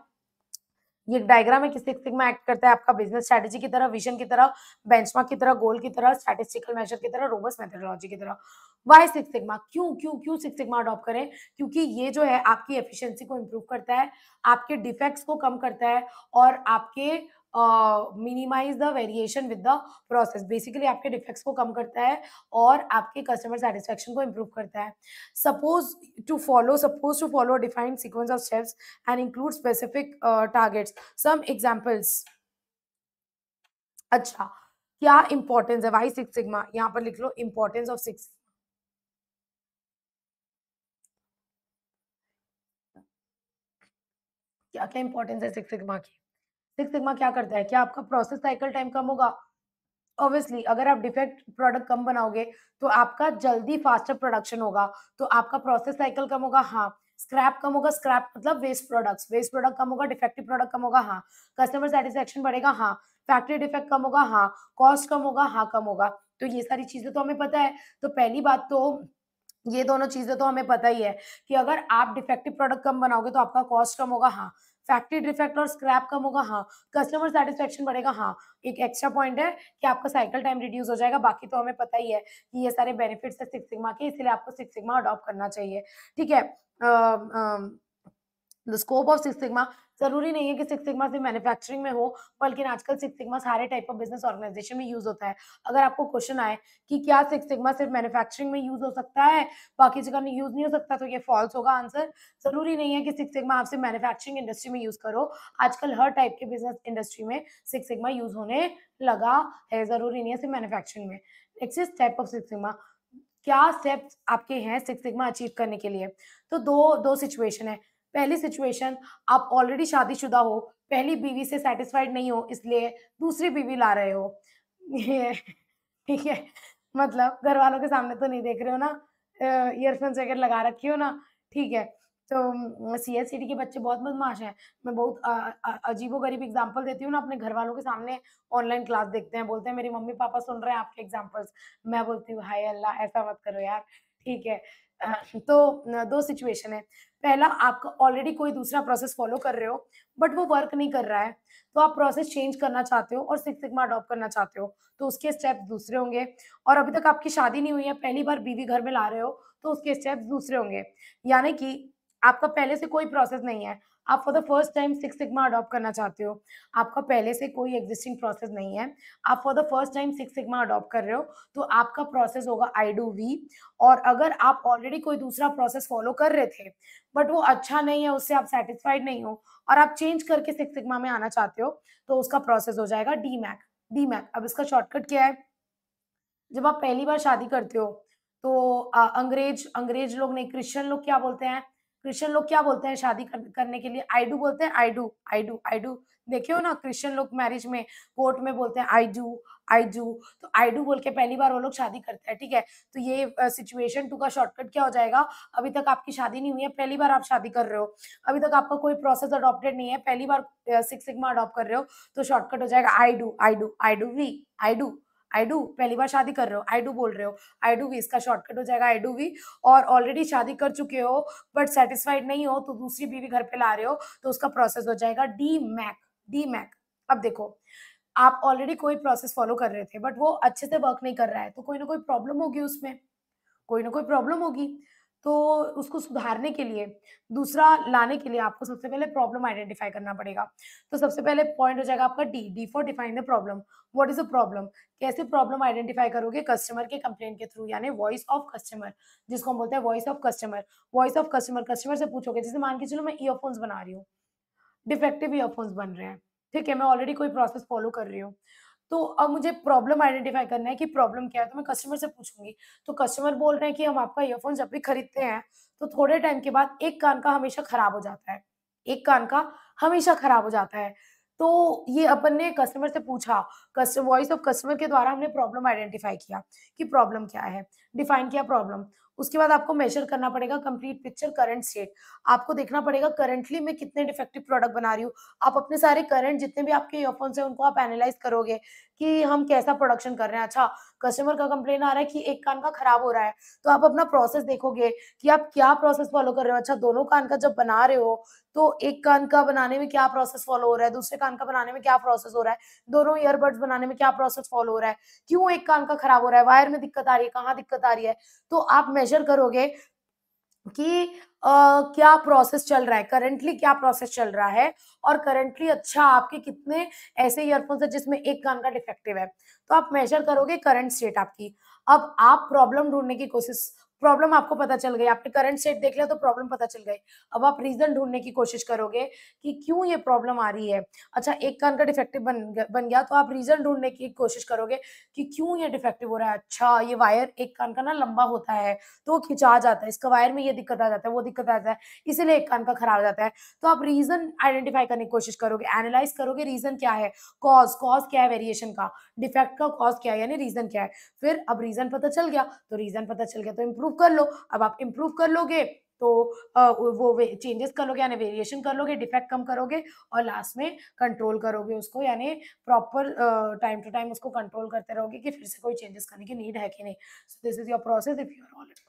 ये डायग्राम है कि सिक्स सिग्मा एक्ट करता है आपका बिजनेस स्ट्रेटेजी की तरह विजन की तरह बेंचमार्क की तरह गोल की तरह स्टैटिस्टिकल मेजर की तरह रोबस्ट मेथोडोलॉजी की तरह वाई सिक्स सिग्मा क्यों क्यों क्यों सिक्स सिग्मा अडॉप्ट करें क्योंकि ये जो है आपकी एफिशिएंसी को इम्प्रूव करता है आपके डिफेक्ट्स को कम करता है और आपके minimise the variation with the process basically आपके डिफेक्ट्स को कम करता है और आपके कस्टमर सेटिस्फेक्शन को इम्प्रूव करता है suppose to follow suppose to follow defined sequence of steps and include specific targets some examples अच्छा क्या इंपॉर्टेंस है वाई सिक्स सिग्मा यहाँ पर लिख लो इंपॉर्टेंस ऑफ सिक्स क्या क्या इंपॉर्टेंस है सिक्स सिग्मा की सिक्स सिग्मा क्या करता है क्या आपका प्रोसेस साइकिल टाइम कम होगा ऑब्वियसली अगर आप डिफेक्ट प्रोडक्ट कम बनाओगे तो आपका जल्दी फास्टर प्रोडक्शन होगा तो आपका प्रोसेस साइकिल कम होगा हाँ स्क्रैप कम होगा स्क्रैप मतलब वेस्ट प्रोडक्ट्स वेस्ट प्रोडक्ट कम होगा डिफेक्टिव प्रोडक्ट कम होगा हाँ कस्टमर सेटिस्फेक्शन बढ़ेगा हाँ फैक्ट्री डिफेक्ट कम होगा हाँ कॉस्ट कम होगा हाँ कम होगा तो ये सारी चीजें तो हमें पता है तो पहली बात तो ये दोनों चीजें तो हमें पता ही है कि अगर आप डिफेक्टिव प्रोडक्ट कम बनाओगे तो आपका कॉस्ट कम होगा हाँ फैक्ट्री डिफेक्ट और स्क्रैप कम होगा हाँ कस्टमर सेटिस्फेक्शन बढ़ेगा हाँ एक एक्स्ट्रा पॉइंट है कि आपका साइकिल टाइम रिड्यूस हो जाएगा बाकी तो हमें पता ही है कि ये सारे बेनिफिट्स है सिक्स सिग्मा के इसलिए आपको सिक्स सिग्मा अडॉप्ट करना चाहिए ठीक है uh, the scope of six sigma जरूरी नहीं है कि सिक्स सिग्मा सिर्फ मैन्युफैक्चरिंग में हो बल्कि आजकल सिक्स सिग्मा सारे टाइप ऑफ बिजनेस ऑर्गेनाइजेशन में यूज होता है अगर आपको क्वेश्चन आए कि क्या सिक्स सिग्मा सिर्फ मैन्युफैक्चरिंग में यूज हो सकता है बाकी जगह में यूज नहीं हो सकता तो ये फॉल्स होगा आंसर जरूरी नहीं है कि सिक्स सिग्मा आप सिर्फ मैन्युफैक्चरिंग इंडस्ट्री में यूज करो आजकल हर टाइप के बिजनेस इंडस्ट्री में सिक्स सिग्मा यूज होने लगा है जरूरी नहीं है सिर्फ मैन्युफैक्चरिंग में next is step of six sigma क्या स्टेप्स आपके हैं सिक्स सिग्मा अचीव करने के लिए तो दो दो सिचुएशन है पहली सिचुएशन आप ऑलरेडी शादीशुदा हो पहली बीवी से सेटिस्फाइड नहीं हो इसलिए दूसरी बीवी ला रहे हो ठीक है मतलब घर वालों के सामने तो नहीं देख रहे हो ना ईयरफोन्स वगैरह लगा रखी हो ना ठीक है तो सी एस सी डी के बच्चे बहुत बदमाश हैं मैं बहुत अजीबो गरीब एग्जाम्पल देती हूँ ना अपने घर वालों के सामने ऑनलाइन क्लास देखते हैं बोलते हैं मेरी मम्मी पापा सुन रहे हैं आपके एग्जाम्पल्स मैं बोलती हूँ हाय अल्लाह ऐसा मत करो यार ठीक है हाँ। तो दो सिचुएशन है पहला आपका ऑलरेडी कोई दूसरा प्रोसेस फॉलो कर रहे हो बट वो वर्क नहीं कर रहा है तो आप प्रोसेस चेंज करना चाहते हो और सिक्स सिग्मा अडॉप्ट करना चाहते हो तो उसके स्टेप दूसरे होंगे और अभी तक आपकी शादी नहीं हुई है पहली बार बीवी घर में ला रहे हो तो उसके स्टेप दूसरे होंगे यानी कि आपका पहले से कोई प्रोसेस नहीं है आप for the first time six sigma adopt करना चाहते हो आपका पहले से कोई एग्जिस्टिंग प्रोसेस नहीं है आप for the first time six sigma adopt कर रहे हो तो आपका प्रोसेस होगा आई डू वी और अगर आप ऑलरेडी कोई दूसरा प्रोसेस फॉलो कर रहे थे बट वो अच्छा नहीं है उससे आप सेटिस्फाइड नहीं हो और आप चेंज करके सिक्स सिग्मा में आना चाहते हो तो उसका प्रोसेस हो जाएगा डी मैक डी मैक अब इसका शॉर्टकट क्या है जब आप पहली बार शादी करते हो तो आ, अंग्रेज अंग्रेज लोग नहीं क्रिश्चियन लोग क्या बोलते हैं क्रिश्चियन लोग क्या बोलते हैं शादी कर, करने के लिए आई डू बोलते हैं I do I do I do देखे हो ना क्रिश्चियन लोग मैरिज में कोर्ट में बोलते हैं आई डू आई डू तो आई डू बोल के पहली बार वो लोग शादी करते हैं ठीक है तो ये सिचुएशन टू का शॉर्टकट क्या हो जाएगा अभी तक आपकी शादी नहीं हुई है पहली बार आप शादी कर रहे हो अभी तक आपका कोई प्रोसेस अडॉप्टेड नहीं है पहली बार सिक्स सिग्मा अडॉप्ट कर रहे हो तो शॉर्टकट हो जाएगा I do I do I do V I do I do पहली बार शादी कर रहे हो आई डू बोल रहे हो आई डू वी इसका शॉर्टकट हो जाएगा आई डू वी और ऑलरेडी शादी कर चुके हो बट सेटिस्फाइड नहीं हो तो दूसरी बीवी घर पे ला रहे हो तो उसका प्रोसेस हो जाएगा डी मैक डी मैक अब देखो आप ऑलरेडी कोई प्रोसेस फॉलो कर रहे थे बट वो अच्छे से वर्क नहीं कर रहा है तो कोई ना कोई प्रॉब्लम होगी उसमें कोई ना कोई प्रॉब्लम होगी तो उसको सुधारने के लिए दूसरा लाने के लिए आपको सबसे पहले प्रॉब्लम आइडेंटिफाई करना पड़ेगा तो सबसे पहले पॉइंट हो जाएगा आपका D D for define the problem what is a problem कैसे प्रॉब्लम आइडेंटिफाई करोगे कस्टमर के कंप्लेन के थ्रू यानी वॉइस ऑफ कस्टमर जिसको हम बोलते हैं voice of customer voice of customer customer से पूछोगे जैसे मान के चलो मैं ईयरफोन्स बना रही हूँ डिफेक्टिव ईयरफोन्स बन रहे हैं ठीक है मैं ऑलरेडी कोई प्रोसेस फॉलो कर रही हूँ तो अब मुझे प्रॉब्लम आइडेंटिफाई करना है कि प्रॉब्लम क्या है तो मैं कस्टमर से पूछूंगी तो कस्टमर बोल रहे हैं कि हम आपका ईयरफोन जब भी खरीदते हैं तो थोड़े टाइम के बाद एक कान का हमेशा खराब हो जाता है एक कान का हमेशा खराब हो जाता है तो ये अपन ने कस्टमर से पूछा कस्टमर वॉइस ऑफ कस्टमर के द्वारा हमने प्रॉब्लम आइडेंटिफाई किया कि प्रॉब्लम क्या है डिफाइन किया प्रॉब्लम उसके बाद आपको मेजर करना पड़ेगा कंप्लीट पिक्चर करंट स्टेट आपको देखना पड़ेगा करंटली मैं कितने डिफेक्टिव प्रोडक्ट बना रही हूँ आप अपने सारे करंट जितने भी आपके ईयरफोन्स हैं उनको आप एनालाइज करोगे कि हम कैसा प्रोडक्शन कर रहे हैं अच्छा कस्टमर का कंप्लेन आ रहा है कि एक कान का खराब हो रहा है तो आप अपना प्रोसेस देखोगे कि आप क्या प्रोसेस फॉलो कर रहे हो अच्छा दोनों कान का जब बना रहे हो तो एक कान का बनाने में क्या प्रोसेस फॉलो हो रहा है दूसरे कान का बनाने में क्या प्रोसेस हो रहा है दोनों ईयरबड्स बनाने में क्या प्रोसेस फॉलो हो रहा है क्यों एक कान का खराब हो रहा है वायर में दिक्कत आ रही है कहाँ दिक्कत आ रही है तो आप मेजर करोगे कि क्या प्रोसेस चल रहा है करंटली क्या प्रोसेस चल रहा है और करंटली अच्छा आपके कितने ऐसे ईयरफोन्स है जिसमें एक कान का डिफेक्टिव है तो आप मेजर करोगे करंट स्टेट आपकी अब आप प्रॉब्लम ढूंढने की कोशिश प्रॉब्लम आपको पता चल गई आपने करंट सेट देख लिया तो प्रॉब्लम पता चल गई अब आप रीजन ढूंढने की कोशिश करोगे कि क्यों ये प्रॉब्लम आ रही है अच्छा एक कान का डिफेक्टिव बन बन गया तो आप रीजन ढूंढने की कोशिश करोगे कि क्यों ये डिफेक्टिव हो रहा है अच्छा ये वायर एक कान का ना लंबा होता है तो वो खिंचा जाता है इसका वायर में ये दिक्कत आ जाता है वो दिक्कत आ जाता है इसीलिए एक कान का खराब हो जाता है तो आप रीजन आइडेंटिफाई करने की कोशिश करोगे एनालाइज करोगे रीजन क्या है कॉज कॉज क्या है वेरिएशन का डिफेक्ट का कॉज क्या है यानी रीजन क्या है फिर अब रीजन पता चल गया तो रीजन पता चल गया तो इम्प्रूव इम्प्रूव कर लो अब आप इम्प्रूव कर लोगे तो वो चेंजेस कर लोगे यानी वेरिएशन कर लोगे डिफेक्ट कम करोगे और लास्ट में कंट्रोल करोगे उसको यानी प्रॉपर टाइम टू टाइम उसको कंट्रोल करते रहोगे कि फिर से कोई चेंजेस करने की नीड है कि नहीं so this is your process if you are already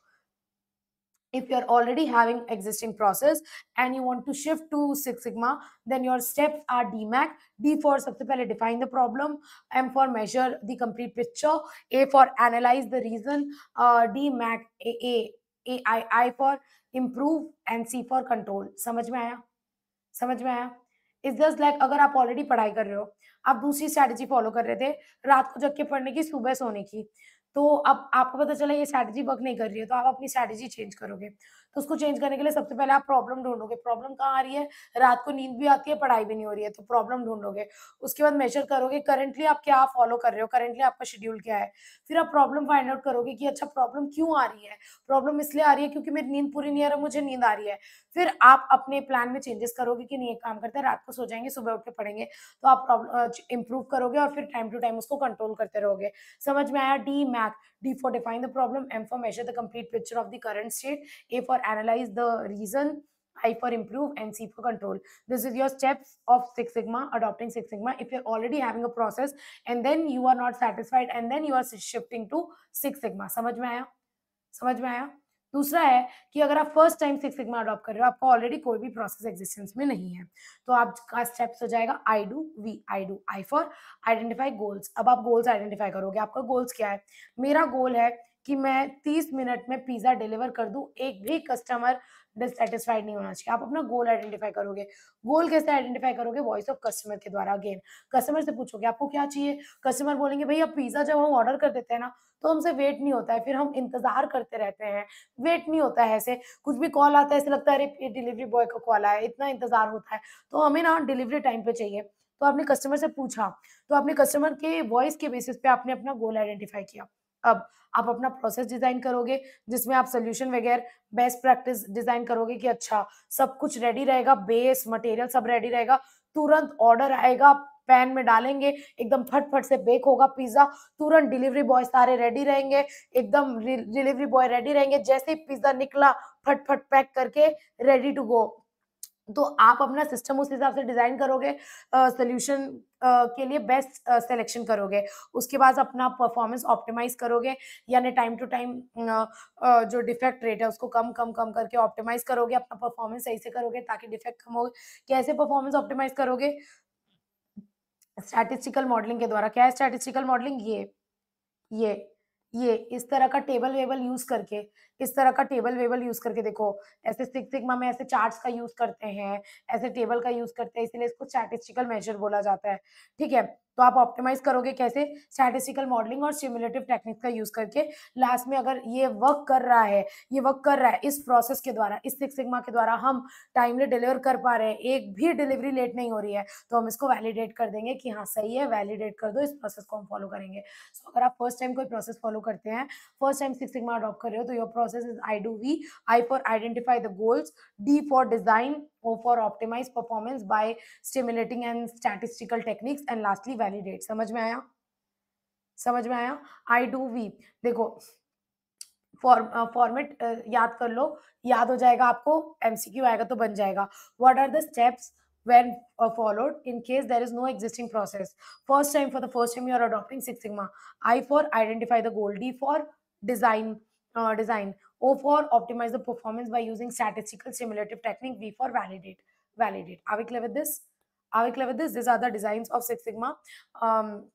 if you're already having existing process and you want to shift to six sigma then your steps are dmac d for सबसे पहले define the problem m for measure the complete picture a for analyze the reason uh, dmac a, a a i i for improve and c for control samajh mein aaya samajh mein aaya is just like agar aap already padhai kar rahe ho आप दूसरी strategy follow कर रहे थे रात को जग के पढ़ने की सुबह सोने की तो अब आपको पता चला ये स्ट्रैटेजी वर्क नहीं कर रही है तो आप अपनी स्ट्रैटेजी चेंज करोगे तो उसको चेंज करने के लिए सबसे पहले आप प्रॉब्लम ढूंढोगे प्रॉब्लम कहाँ आ रही है रात को नींद भी आती है पढ़ाई भी नहीं हो रही है तो प्रॉब्लम ढूंढोगे उसके बाद मेजर करोगे करेंटली आप क्या फॉलो कर रहे हो करेंटली आपका शेड्यूल क्या है फिर आप प्रॉब्लम फाइंड आउट करोगे कि अच्छा प्रॉब्लम क्यों आ रही है प्रॉब्लम इसलिए आ रही है क्योंकि मेरी नींद पूरी नहीं आ रहा मुझे नींद आ रही है फिर आप अपने प्लान में चेंजेस करोगे कि नहीं एक काम करते हैं रात को सो जाएंगे सुबह उठ के पढ़ेंगे तो आप प्रॉब्लम इंप्रूव करोगे और फिर टाइम टू टाइम उसको कंट्रोल करते रहोगे समझ में आया D MAC, D for define the problem, M for measure the complete picture of the current state, A for analyze the reason, I for improve and C for control. This is your steps of Six Sigma, adopting Six Sigma. If you're already having a process and then you are not satisfied and then you are shifting to Six Sigma. Samajh mein aaya? Samajh mein aaya? दूसरा है कि अगर आप first time six sigma adopt कर रहे हो आपको already कोई भी प्रोसेस एग्जिस्टेंस में नहीं है तो आपका स्टेप्स हो जाएगा I do V I do I for identify goals अब आप गोल्स आइडेंटिफाई करोगे आपका गोल्स क्या है मेरा गोल है कि मैं तीस मिनट में पिज़्ज़ा डिलीवर कर दूं एक भी कस्टमर डिससेटिस्फाइड नहीं होना चाहिए आप अपना गोल आइडेंटिफाई करोगे गोल कैसे आइडेंटिफाई करोगे वॉइस ऑफ कस्टमर के द्वारा अगेन कस्टमर से पूछोगे आपको क्या चाहिए कस्टमर बोलेंगे भाई आप पिज़्ज़ा जब हम ऑर्डर कर देते हैं ना तो हमसे वेट नहीं होता है फिर हम इंतजार करते रहते हैं वेट नहीं होता है ऐसे कुछ भी कॉल आता है ऐसे लगता है अरे डिलीवरी बॉय का कॉल आया इतना इंतजार होता है तो हमें ना डिलीवरी टाइम पे चाहिए तो आपने कस्टमर से पूछा तो आपने कस्टमर के वॉइस के बेसिस पे आपने अपना गोल आइडेंटिफाई किया अब आप अपना प्रोसेस डिजाइन करोगे जिसमें आप सोल्यूशन वगैरह बेस्ट प्रैक्टिस डिजाइन करोगे कि अच्छा सब कुछ रेडी रहेगा बेस मटेरियल सब रेडी रहेगा तुरंत ऑर्डर आएगा पैन में डालेंगे एकदम फटफट से बेक होगा पिज्जा तुरंत डिलीवरी बॉय सारे रेडी रहेंगे एकदम डिलीवरी बॉय रेडी रहेंगे जैसे ही पिज्जा निकला फटफट पैक करके रेडी टू गो तो आप अपना सिस्टम उस हिसाब से डिज़ाइन करोगे सोल्यूशन के लिए बेस्ट सिलेक्शन करोगे उसके बाद अपना परफॉर्मेंस ऑप्टिमाइज करोगे यानी टाइम टू टाइम जो डिफेक्ट रेट है उसको कम कम कम करके ऑप्टिमाइज करोगे अपना परफॉर्मेंस सही से करोगे ताकि डिफेक्ट कम हो कैसे परफॉर्मेंस ऑप्टिमाइज करोगे स्टैटिस्टिकल मॉडलिंग के द्वारा क्या है स्टैटिस्टिकल मॉडलिंग ये ये ये इस तरह का टेबल वेबल यूज करके इस तरह का टेबल वेबल यूज करके देखो ऐसे सिक्स में ऐसे चार्ट्स का यूज करते हैं ऐसे टेबल का यूज करते हैं इसीलिए इसको स्टैटिस्टिकल मेजर बोला जाता है ठीक है तो आप ऑप्टिमाइज करोगे कैसे स्टैटिस्टिकल मॉडलिंग और सिमुलेटिव टेक्निक्स का यूज करके लास्ट में अगर ये वर्क कर रहा है ये वर्क कर रहा है इस प्रोसेस के द्वारा इस सिक्स सिग्मा के द्वारा हम टाइमली डिलीवर कर पा रहे हैं एक भी डिलीवरी लेट नहीं हो रही है तो हम इसको वैलिडेट कर देंगे कि हाँ सही है वैलिडेट कर दो इस प्रोसेस को हम फॉलो करेंगे सो so, अगर आप फर्स्ट टाइम कोई प्रोसेस फॉलो करते हैं first time six sigma adopt कर रहे हो तो your process is I do V, I for identify the goals, D for design, O for optimize performance by stimulating and statistical techniques, and lastly validate. समझ mein आया? समझ में आया? IDOV. देखो फॉर्मेट याद कर लो याद हो जाएगा आपको एमसीक्यू आएगा तो बन जाएगा what are the steps when followed in case there is no existing process first time for the first time you are adopting six sigma I for identify the goal D for design uh, design. O for optimize the performance by using statistical simulative technique. V for validate. Validate. Are we clear with this? Are we clear with this? These are the designs of Six Sigma. Um,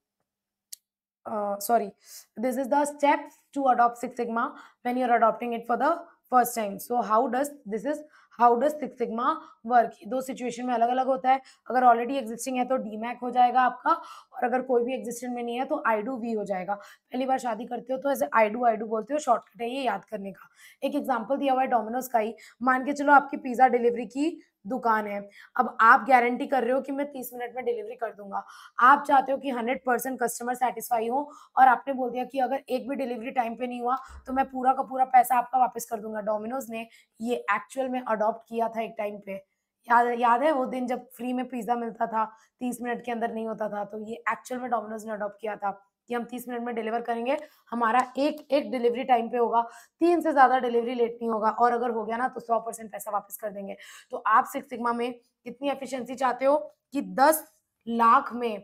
uh, sorry, this is the steps to adopt Six Sigma when you're adopting it for the first time. So how does this is how does six sigma work दो situation में अलग अलग होता है अगर already existing है तो D Mac हो जाएगा आपका और अगर कोई भी एग्जिस्टिंग में नहीं है तो आई डू वी हो जाएगा पहली बार शादी करते हो तो ऐसे आई डू आई डू बोलते हो शॉर्टकट है ये याद करने का एक एग्जाम्पल दिया हुआ है डोमिनोज का ही मान के चलो आपकी पिज्ज़ा डिलीवरी की दुकान है अब आप गारंटी कर रहे हो कि मैं तीस मिनट में डिलीवरी कर दूंगा आप चाहते हो कि हंड्रेड परसेंट कस्टमर सेटिस्फाई हो और आपने बोल दिया कि अगर एक भी डिलीवरी टाइम पे नहीं हुआ तो मैं पूरा का पूरा पैसा आपका वापस कर दूंगा डोमिनोज ने ये एक्चुअल में अडॉप्ट किया था एक टाइम पे याद याद है वो दिन जब फ्री में पिज्जा मिलता था तीस मिनट के अंदर नहीं होता था तो ये एक्चुअल में डोमिनोज ने अडॉप्ट किया था कि हम तीस मिनट में डिलीवर करेंगे हमारा एक एक डिलीवरी टाइम पे होगा तीन से ज़्यादा डिलीवरी लेट नहीं होगा और अगर हो गया ना तो सौ परसेंट पैसा वापस कर देंगे तो आप सिक्स सिग्मा में कितनी एफिशिएंसी चाहते हो कि दस लाख में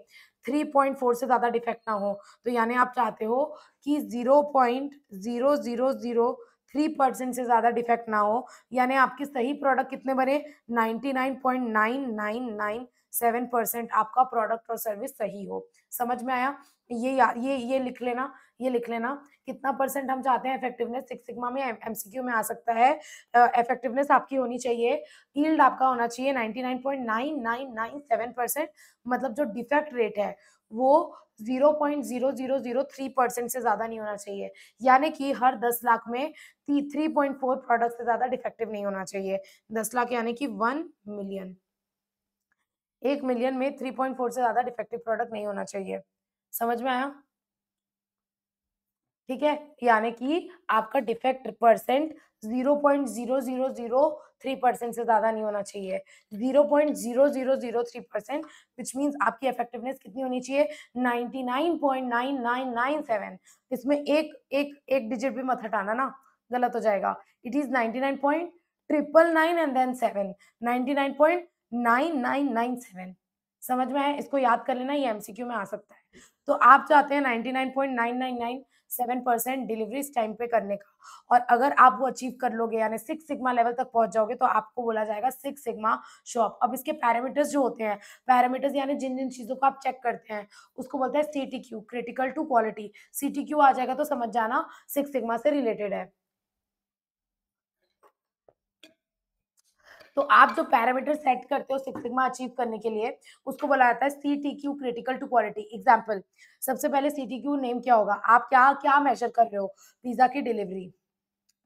थ्री पॉइंट फोर से ज़्यादा डिफेक्ट ना हो तो यानी आप चाहते हो कि zero point zero zero zero three percent से ज़्यादा डिफेक्ट ना हो यानी आपके सही प्रोडक्ट कितने बने ninety nine point nine nine nine seven percent आपका प्रोडक्ट और सर्विस सही हो समझ में आया ये यार ये ये लिख लेना ये लिख लेना कितना परसेंट हम चाहते हैं इफेक्टिवनेस सिक्स सिग्मा में एमसीक्यू में आ सकता है इफेक्टिवनेस uh, आपकी होनी चाहिए यील्ड आपका होना चाहिए 99.9997 परसेंट मतलब जो डिफेक्ट रेट है वो 0.0003 परसेंट से ज़्यादा नहीं होना चाहिए यानी कि हर 10 लाख में 3.4 प्रोडक्ट से ज़्यादा डिफेक्टिव नहीं होना चाहिए 10 लाख यानी कि 1 मिलियन एक मिलियन में थ्री पॉइंट फोर से ज्यादा डिफेक्टिव प्रोडक्ट नहीं होना चाहिए समझ में आया ठीक है यानी कि आपका defect percent zero point zero zero zero three percent से ज्यादा नहीं होना चाहिए zero point zero zero zero three percent which mean आपकी इफेक्टिवनेस कितनी होनी चाहिए ninety nine point nine nine nine seven इसमें एक एक एक डिजिट भी मत हटाना ना गलत हो जाएगा it is ninety nine point triple nine and then seven ninety nine point nine nine nine seven समझ में आए इसको याद कर लेना ये एमसीक्यू में आ सकता है तो आप चाहते हैं ninety nine point nine nine nine seven percent delivery time पे करने का और अगर आप वो अचीव कर लोगे यानी सिक्स सिग्मा लेवल तक पहुंच जाओगे तो आपको बोला जाएगा सिक्स सिग्मा शॉप अब इसके पैरामीटर्स जो होते हैं पैरामीटर्स यानी जिन जिन चीज़ों को आप चेक करते हैं उसको बोलते हैं C critical to quality C आ जाएगा तो समझ जाना सिक्स सिग्मा से रिलेटेड है तो आप जो पैरामीटर सेट करते हो सिक्स सिग्मा अचीव करने के लिए उसको बोला जाता है C T Q critical to quality example सबसे पहले सी टी क्यू नेम क्या होगा आप क्या क्या मेजर कर रहे हो पिज्जा की डिलीवरी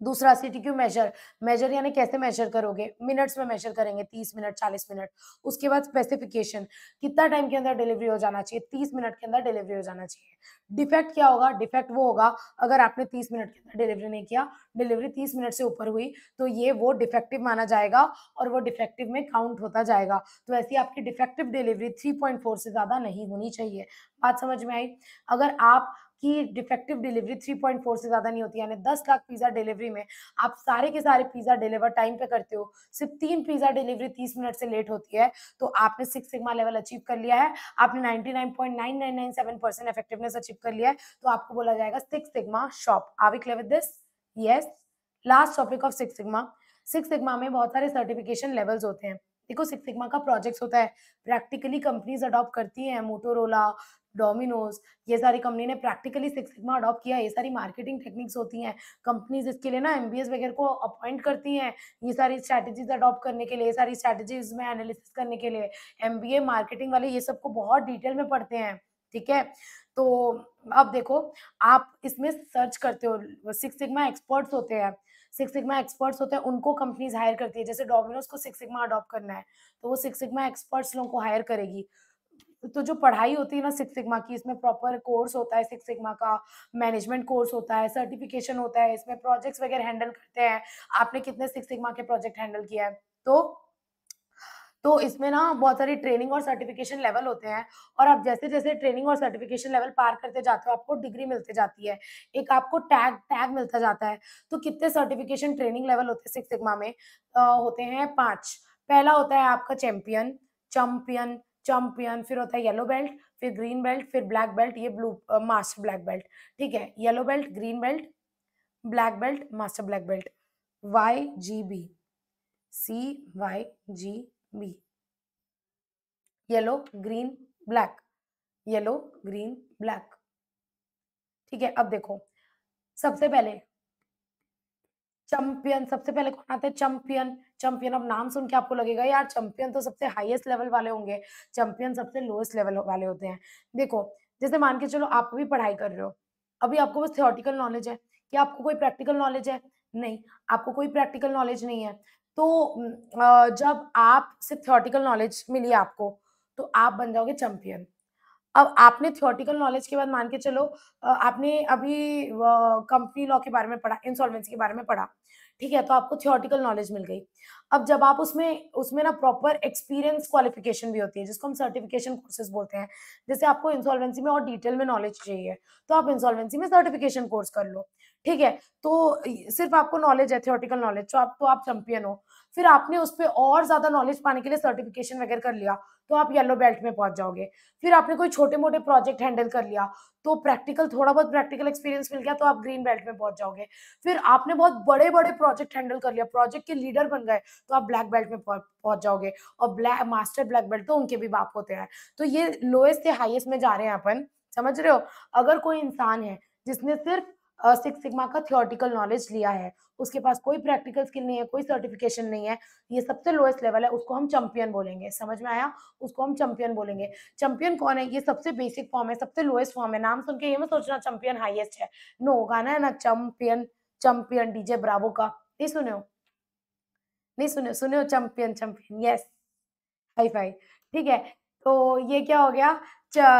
दूसरा C T Q measure measure यानी कैसे मेजर करोगे मिनट्स में मेजर करेंगे तीस मिनट चालीस मिनट उसके बाद स्पेसिफिकेशन कितना टाइम के अंदर डिलीवरी हो जाना चाहिए तीस मिनट के अंदर डिलीवरी हो जाना चाहिए डिफेक्ट क्या होगा डिफेक्ट वो होगा अगर आपने तीस मिनट के अंदर डिलीवरी नहीं किया डिलीवरी तीस मिनट से ऊपर हुई तो ये वो डिफेक्टिव माना जाएगा और वो डिफेक्टिव में काउंट होता जाएगा तो ऐसी आपकी defective delivery three point four से ज़्यादा नहीं होनी चाहिए बात समझ में आई अगर आप कि डिफेक्टिव डिलीवरी 3.4 से ज़्यादा नहीं होती यानी 10 लाख पिज़्ज़ा डिलीवरी में आप सारे के सारे पिज़्ज़ा डिलीवर टाइम पे करते हो सिर्फ तीन पिज़्ज़ा डिलीवरी 30 मिनट से लेट होती है तो आपने सिक्स सिग्मा लेवल अचीव कर लिया है आपने 99.9997 इफेक्टिवनेस अचीव कर लिया है तो आपको बोला जाएगा सिक्स सिग्मा शॉप are we clear with this yes last topic of six sigma six sigma में बहुत सारे सर्टिफिकेशन लेवल्स होते हैं देखो सिक्स सिग्मा का प्रोजेक्ट्स होता है प्रैक्टिकली कंपनीज अडॉप्ट करती हैं मोटोरोला डोमिनोज ये सारी कंपनी ने प्रैक्टिकली सिक्स सिग्मा अडॉप्ट किया ये सारी मार्केटिंग टेक्निक्स होती हैं कंपनीज इसके लिए ना एम वगैरह को अपॉइंट करती हैं ये सारी स्ट्रैटेजीज अडॉप्ट करने के लिए ये सारी स्ट्रैटेजीज में एनालिसिस करने के लिए एम मार्केटिंग वाले ये सबको बहुत डिटेल में पढ़ते हैं ठीक है तो अब देखो आप इसमें सर्च करते हो सिक्स सिग्मा एक्सपर्ट्स होते हैं सिक्स सिग्मा एक्सपर्ट्स होते हैं उनको कंपनीज हायर करती है जैसे डोमिनोज को सिक्स सिग्मा अडॉप्ट करना है तो वो सिक्स सिग्मा एक्सपर्ट्स लोगों को हायर करेगी तो जो पढ़ाई होती है ना सिक्स सिग्मा की इसमें प्रॉपर कोर्स होता है सिक्स सिग्मा का मैनेजमेंट कोर्स होता है सर्टिफिकेशन होता है इसमें प्रोजेक्ट्स वगैरह हैंडल करते हैं आपने कितने सिक्स सिग्मा के प्रोजेक्ट हैंडल किया है तो तो इसमें ना बहुत सारी ट्रेनिंग और सर्टिफिकेशन लेवल होते हैं और आप जैसे जैसे ट्रेनिंग और सर्टिफिकेशन लेवल पार करते जाते हो आपको डिग्री मिलते जाती है एक आपको टैग टैग मिलता जाता है तो कितने सर्टिफिकेशन ट्रेनिंग लेवल होते हैं सिक्स सिग्मा में आ, होते हैं पांच पहला होता है आपका चैंपियन चैंपियन चैंपियन फिर होता है येलो बेल्ट फिर ग्रीन बेल्ट फिर ब्लैक बेल्ट ये ब्लू मास्टर ब्लैक बेल्ट ठीक है yellow belt green belt black belt master black belt Y G B C Y G B yellow green black yellow green black ठीक है अब देखो सबसे पहले चैंपियन सबसे पहले कौन आते हैं चैंपियन चैंपियन अब नाम सुन के आपको लगेगा यार चैंपियन तो सबसे हाईएस्ट लेवल वाले होंगे चैंपियन सबसे लोएस्ट लेवल वाले होते हैं देखो जैसे मान के चलो आप भी पढ़ाई कर रहे हो अभी आपको बस थियोरटिकल नॉलेज है क्या आपको कोई प्रैक्टिकल नॉलेज है नहीं आपको कोई प्रैक्टिकल नॉलेज नहीं है तो जब आप सिर्फ थियोटिकल नॉलेज मिली आपको तो आप बन जाओगे चैंपियन अब आपने थियोटिकल नॉलेज के बाद मान के चलो आपने अभी कंपनी लॉ के बारे में पढ़ा इंसॉल्वेंसी के बारे में पढ़ा ठीक है तो आपको थियोरटिकल नॉलेज मिल गई अब जब आप उसमें उसमें ना प्रॉपर एक्सपीरियंस क्वालिफिकेशन भी होती है जिसको हम सर्टिफिकेशन कोर्सेज बोलते हैं जैसे आपको इंसॉल्वेंसी में और डिटेल में नॉलेज चाहिए तो आप इंसॉल्वेंसी में सर्टिफिकेशन कोर्स कर लो ठीक है तो सिर्फ आपको नॉलेज है थियोरटिकल नॉलेज तो आप तो आप चैंपियन हो फिर आपने उस पर और ज़्यादा नॉलेज पाने के लिए सर्टिफिकेशन वगैरह कर लिया तो आप येलो बेल्ट में पहुंच जाओगे फिर आपने कोई छोटे मोटे प्रोजेक्ट हैंडल कर लिया तो प्रैक्टिकल थोड़ा बहुत प्रैक्टिकल एक्सपीरियंस मिल गया तो आप ग्रीन बेल्ट में पहुंच जाओगे फिर आपने बहुत बड़े बड़े प्रोजेक्ट हैंडल कर लिया प्रोजेक्ट के लीडर बन गए तो आप ब्लैक बेल्ट में पहुंच जाओगे और ब्लैक मास्टर ब्लैक बेल्ट तो उनके भी बाप होते हैं तो ये लोएस्ट से हाइएस्ट में जा रहे हैं अपन समझ रहे हो अगर कोई इंसान है जिसने सिर्फ सिक्स सिग्मा का थियोरटिकल नॉलेज लिया है उसके पास कोई प्रैक्टिकल स्किल नहीं है कोई सर्टिफिकेशन नहीं है ये सबसे लोएस्ट लेवल है उसको हम चैंपियन बोलेंगे समझ में आया उसको हम चैंपियन बोलेंगे चैंपियन कौन है ये सबसे बेसिक फॉर्म है सबसे लोएस्ट फॉर्म है नाम सुन के ये मैं सोचना चैंपियन हाईएस्ट है नो गाना है ना चैंपियन चैंपियन डीजे ब्रावो का नहीं सुने हो नहीं सुने सुने हो champion champion yes high five ठीक है तो ये क्या हो गया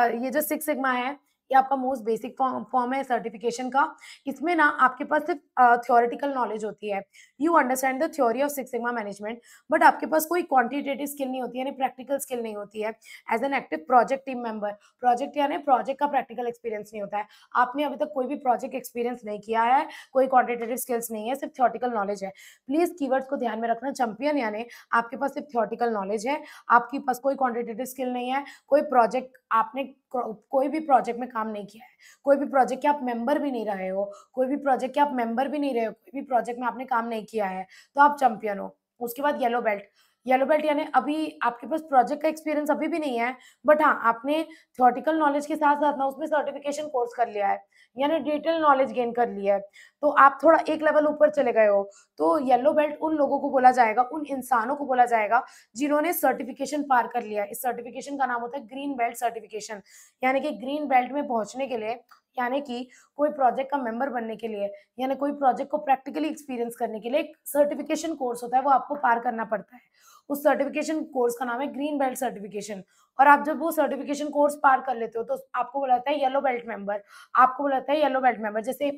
ये जो सिक्स सिग्मा है ये आपका मोस्ट बेसिक फॉर्म है सर्टिफिकेशन का इसमें ना आपके पास सिर्फ थियोरेटिकल नॉलेज होती है you understand the theory of six sigma management but आपके पास कोई क्वांटिटेटिव स्किल नहीं होती यानी प्रैक्टिकल स्किल नहीं होती है as an active project team member project यानी प्रोजेक्ट का प्रैक्टिकल एक्सपीरियंस नहीं होता है आपने अभी तक कोई भी प्रोजेक्ट एक्सपीरियंस नहीं किया है कोई क्वांटिटेटिव स्किल्स नहीं है सिर्फ थियोटिकल नॉलेज है प्लीज की को ध्यान में रखना चैंपियन यानी आपके पास सिर्फ थियोटिकल नॉलेज है आपके पास कोई क्वांटिटेटिव स्किल नहीं है कोई प्रोजेक्ट आपने कोई भी प्रोजेक्ट में काम नहीं किया है कोई भी प्रोजेक्ट के आप मेंबर भी नहीं रहे हो कोई भी प्रोजेक्ट के आप मेंबर भी नहीं रहे हो कोई भी प्रोजेक्ट में आपने काम नहीं किया है तो आप चैंपियन हो उसके बाद येलो बेल्ट येलो बेल्ट यानी अभी आपके पास प्रोजेक्ट का एक्सपीरियंस अभी भी नहीं है बट हाँ आपने थियोटिकल नॉलेज के साथ साथ ना उसमें सर्टिफिकेशन कोर्स कर लिया है यानी डिटेल नॉलेज गेन कर लिया है तो आप थोड़ा एक लेवल ऊपर चले गए हो तो येलो बेल्ट उन लोगों को बोला जाएगा उन इंसानों को बोला जाएगा जिन्होंने सर्टिफिकेशन पार कर लिया इस सर्टिफिकेशन का नाम होता है ग्रीन बेल्ट सर्टिफिकेशन यानी कि ग्रीन बेल्ट में पहुंचने के लिए यानी कि कोई प्रोजेक्ट का मेंबर बनने के लिए यानी कोई प्रोजेक्ट को प्रैक्टिकली एक्सपीरियंस करने के लिए एक सर्टिफिकेशन कोर्स होता है वो आपको पार करना पड़ता है उस सर्टिफिकेशन कोर्स का नाम है ग्रीन बेल्ट सर्टिफिकेशन और आप जब वो सर्टिफिकेशन कोर्स पार कर लेते हो तो आपको बोला जाता है येलो बेल्ट मेंबर आपको बोला जाता है येलो बेल्ट मेंबर जैसे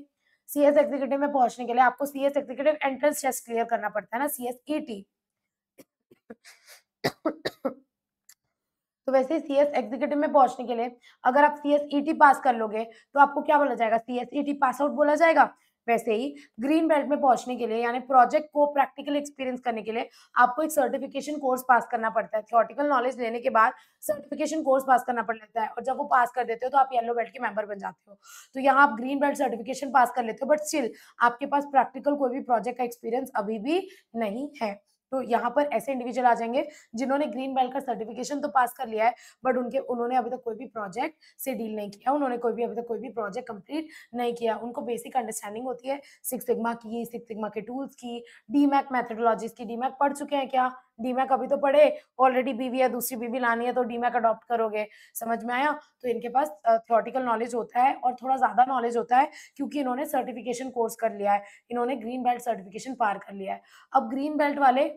सी एस एग्जीक्यूटिव में पहुंचने के लिए आपको C S executive entrance test clear करना पड़ता है ना सी एस ए टी तो वैसे सी एस एग्जीक्यूटिव में पहुंचने के लिए अगर आप सी एस ई टी पास कर लोगे तो आपको क्या बोला जाएगा C S E T pass out बोला जाएगा वैसे ही ग्रीन बेल्ट में पहुंचने के लिए यानी प्रोजेक्ट को प्रैक्टिकल एक्सपीरियंस करने के लिए आपको एक सर्टिफिकेशन कोर्स पास करना पड़ता है थियोटिकल नॉलेज लेने के बाद सर्टिफिकेशन कोर्स पास करना पड़ जाता है और जब वो पास कर देते हो तो आप येलो बेल्ट के मेंबर बन जाते हो तो यहाँ आप ग्रीन बेल्ट सर्टिफिकेशन पास कर लेते हो बट स्टिल आपके पास प्रैक्टिकल कोई भी प्रोजेक्ट का एक्सपीरियंस अभी भी नहीं है तो यहाँ पर ऐसे इंडिविजुअल आ जाएंगे जिन्होंने ग्रीन बेल्ट का सर्टिफिकेशन तो पास कर लिया है बट उनके उन्होंने अभी तक कोई भी प्रोजेक्ट से डील नहीं किया उन्होंने कोई भी अभी तक कोई भी प्रोजेक्ट कंप्लीट नहीं किया उनको बेसिक अंडरस्टैंडिंग होती है सिक्स सिग्मा की सिक्स सिग्मा के टूल्स की डी मैक मैथडोलॉजीज की डी मैक पढ़ चुके हैं क्या डीमैक अभी तो पढ़े ऑलरेडी बीवी या दूसरी बीवी लानी है तो डीमैक अडॉप्ट करोगे समझ में आया तो इनके पास थियोटिकल नॉलेज होता है और थोड़ा ज़्यादा नॉलेज होता है क्योंकि इन्होंने सर्टिफिकेशन कोर्स कर लिया है इन्होंने ग्रीन बेल्ट सर्टिफिकेशन पार कर लिया है अब ग्रीन बेल्ट वाले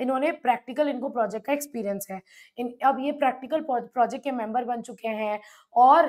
इन्होंने प्रैक्टिकल इनको प्रोजेक्ट का एक्सपीरियंस है इन अब ये प्रैक्टिकल प्रोजेक्ट के मेंबर बन चुके हैं और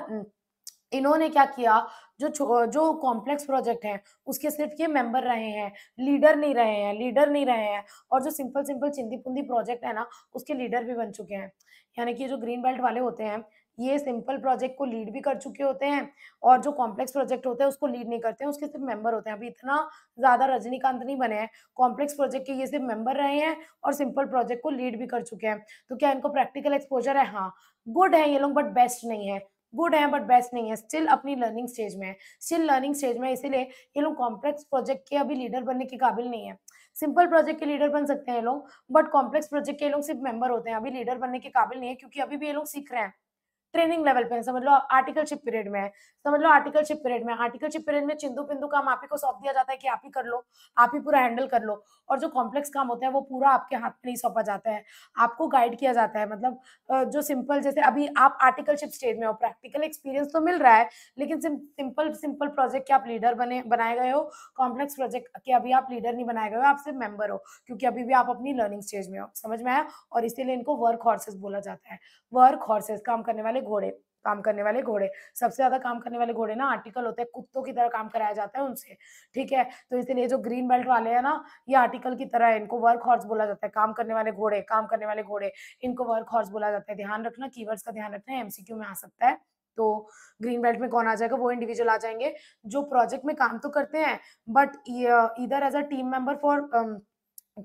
इन्होंने क्या किया जो जो कॉम्प्लेक्स प्रोजेक्ट है उसके सिर्फ ये मेंबर रहे हैं लीडर नहीं रहे हैं लीडर नहीं रहे हैं और जो सिंपल सिंपल चिंदी पुंदी प्रोजेक्ट है ना उसके लीडर भी बन चुके हैं यानी कि जो ग्रीन बेल्ट वाले होते हैं ये सिंपल प्रोजेक्ट को लीड भी कर चुके होते हैं और जो कॉम्प्लेक्स प्रोजेक्ट होते हैं उसको लीड नहीं करते हैं उसके सिर्फ मेंबर होते हैं अभी इतना ज़्यादा रजनीकांत नहीं बने हैं कॉम्प्लेक्स प्रोजेक्ट के ये सिर्फ मेंबर रहे हैं और सिंपल प्रोजेक्ट को लीड भी कर चुके हैं तो क्या इनको प्रैक्टिकल एक्सपोजर है हाँ गुड है ये लोग बट बेस्ट नहीं है गुड है बट बेस्ट नहीं है स्टिल अपनी लर्निंग स्टेज में है स्टिल लर्निंग स्टेज में इसीलिए ये लोग कॉम्प्लेक्स प्रोजेक्ट के अभी लीडर बनने के काबिल नहीं है सिंपल प्रोजेक्ट के लीडर बन सकते हैं ये लोग बट कॉम्प्लेक्स प्रोजेक्ट के ये लोग सिर्फ मेंबर होते हैं अभी लीडर बनने के काबिल नहीं है क्योंकि अभी भी ये लोग सीख रहे हैं ट्रेनिंग लेवल पे है समझ लो आर्टिकलशिप पीरियड में है समझ लो आर्टिकलशिप पीरियड में आर्टिकलशिप पीरियड में चिंदू पिंदू काम आप ही को सौंप दिया जाता है कि आप ही कर लो आप ही पूरा हैंडल कर लो और जो कॉम्प्लेक्स काम होते हैं वो पूरा आपके हाथ में नहीं सौंपा जाता है आपको गाइड किया जाता है मतलब जो सिंपल जैसे अभी आप आर्टिकलशिप स्टेज में हो प्रैक्टिकल एक्सपीरियंस तो मिल रहा है लेकिन सिंपल सिंपल प्रोजेक्ट के आप लीडर बने बनाए गए हो कॉम्प्लेक्स प्रोजेक्ट के अभी आप लीडर नहीं बनाए गए हो आप सिर्फ मेंबर हो क्योंकि अभी भी आप अपनी लर्निंग स्टेज में हो समझ में आया और इसीलिए इनको वर्क हॉर्सेस बोला जाता है वर्क हॉर्सेस काम करने वाले वाले घोड़े काम करने वाले घोड़े सबसे ज्यादा काम करने वाले घोड़े ना आर्टिकल होते हैं कुत्तों की तरह काम कराया जाता है उनसे ठीक है तो इसलिए जो ग्रीन बेल्ट वाले हैं ना ये आर्टिकल की तरह है इनको वर्क हॉर्स बोला जाता है काम करने वाले घोड़े काम करने वाले घोड़े इनको वर्क हॉर्स बोला जाता है ध्यान रखना की का ध्यान रखना एमसीक्यू में आ सकता है तो ग्रीन बेल्ट में कौन आ जाएगा वो इंडिविजुअल आ जाएंगे जो प्रोजेक्ट में काम तो करते हैं बट इधर as a team member for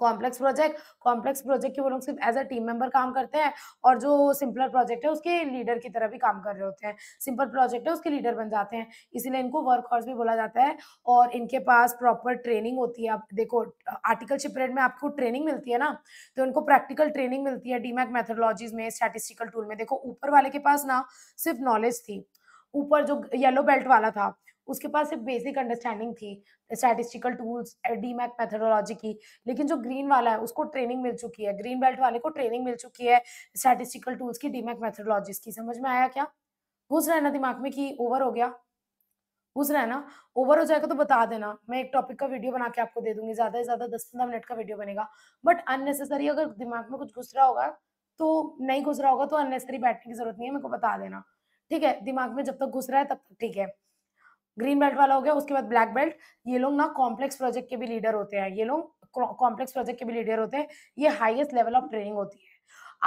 complex project complex project के वो लोग सिर्फ एज अ टीम मेंबर काम करते हैं और जो सिंपलर प्रोजेक्ट है उसके लीडर की तरह भी काम कर रहे होते हैं सिंपल प्रोजेक्ट है उसके लीडर बन जाते हैं इसीलिए इनको वर्क हॉर्स भी बोला जाता है और इनके पास प्रॉपर ट्रेनिंग होती है आप देखो शिप रेड में आपको ट्रेनिंग मिलती है ना तो इनको प्रैक्टिकल ट्रेनिंग मिलती है डीमैक मैथोलॉजीज में स्टैटिस्टिकल टूल में देखो ऊपर वाले के पास ना सिर्फ नॉलेज थी ऊपर जो येलो बेल्ट वाला था उसके पास एक बेसिक अंडरस्टैंडिंग थी statistical tools D MAIC methodology की लेकिन जो ग्रीन वाला है उसको ट्रेनिंग मिल चुकी है ग्रीन बेल्ट वाले को ट्रेनिंग मिल चुकी है स्टैटिस्टिकल टूल्स की डी मैक की समझ में आया क्या घुस रहा है ना दिमाग में कि ओवर हो गया घुस रहा है ना ओवर हो जाएगा तो बता देना मैं एक टॉपिक का वीडियो बना के आपको दे दूंगी ज्यादा से ज्यादा दस पंद्रह मिनट का वीडियो बनेगा बट अननेसेसरी अगर दिमाग में कुछ घुस रहा होगा तो नहीं घुस रहा होगा तो अननेसेसरी बैठने की जरूरत नहीं है मेरे को बता देना ठीक है दिमाग में जब तक घुस रहा है तब तक ठीक है ग्रीन बेल्ट वाला हो गया उसके बाद ब्लैक बेल्ट ये लोग ना कॉम्प्लेक्स प्रोजेक्ट के भी लीडर होते हैं ये लोग कॉम्प्लेक्स प्रोजेक्ट के भी लीडर होते हैं ये हाईएस्ट लेवल ऑफ ट्रेनिंग होती है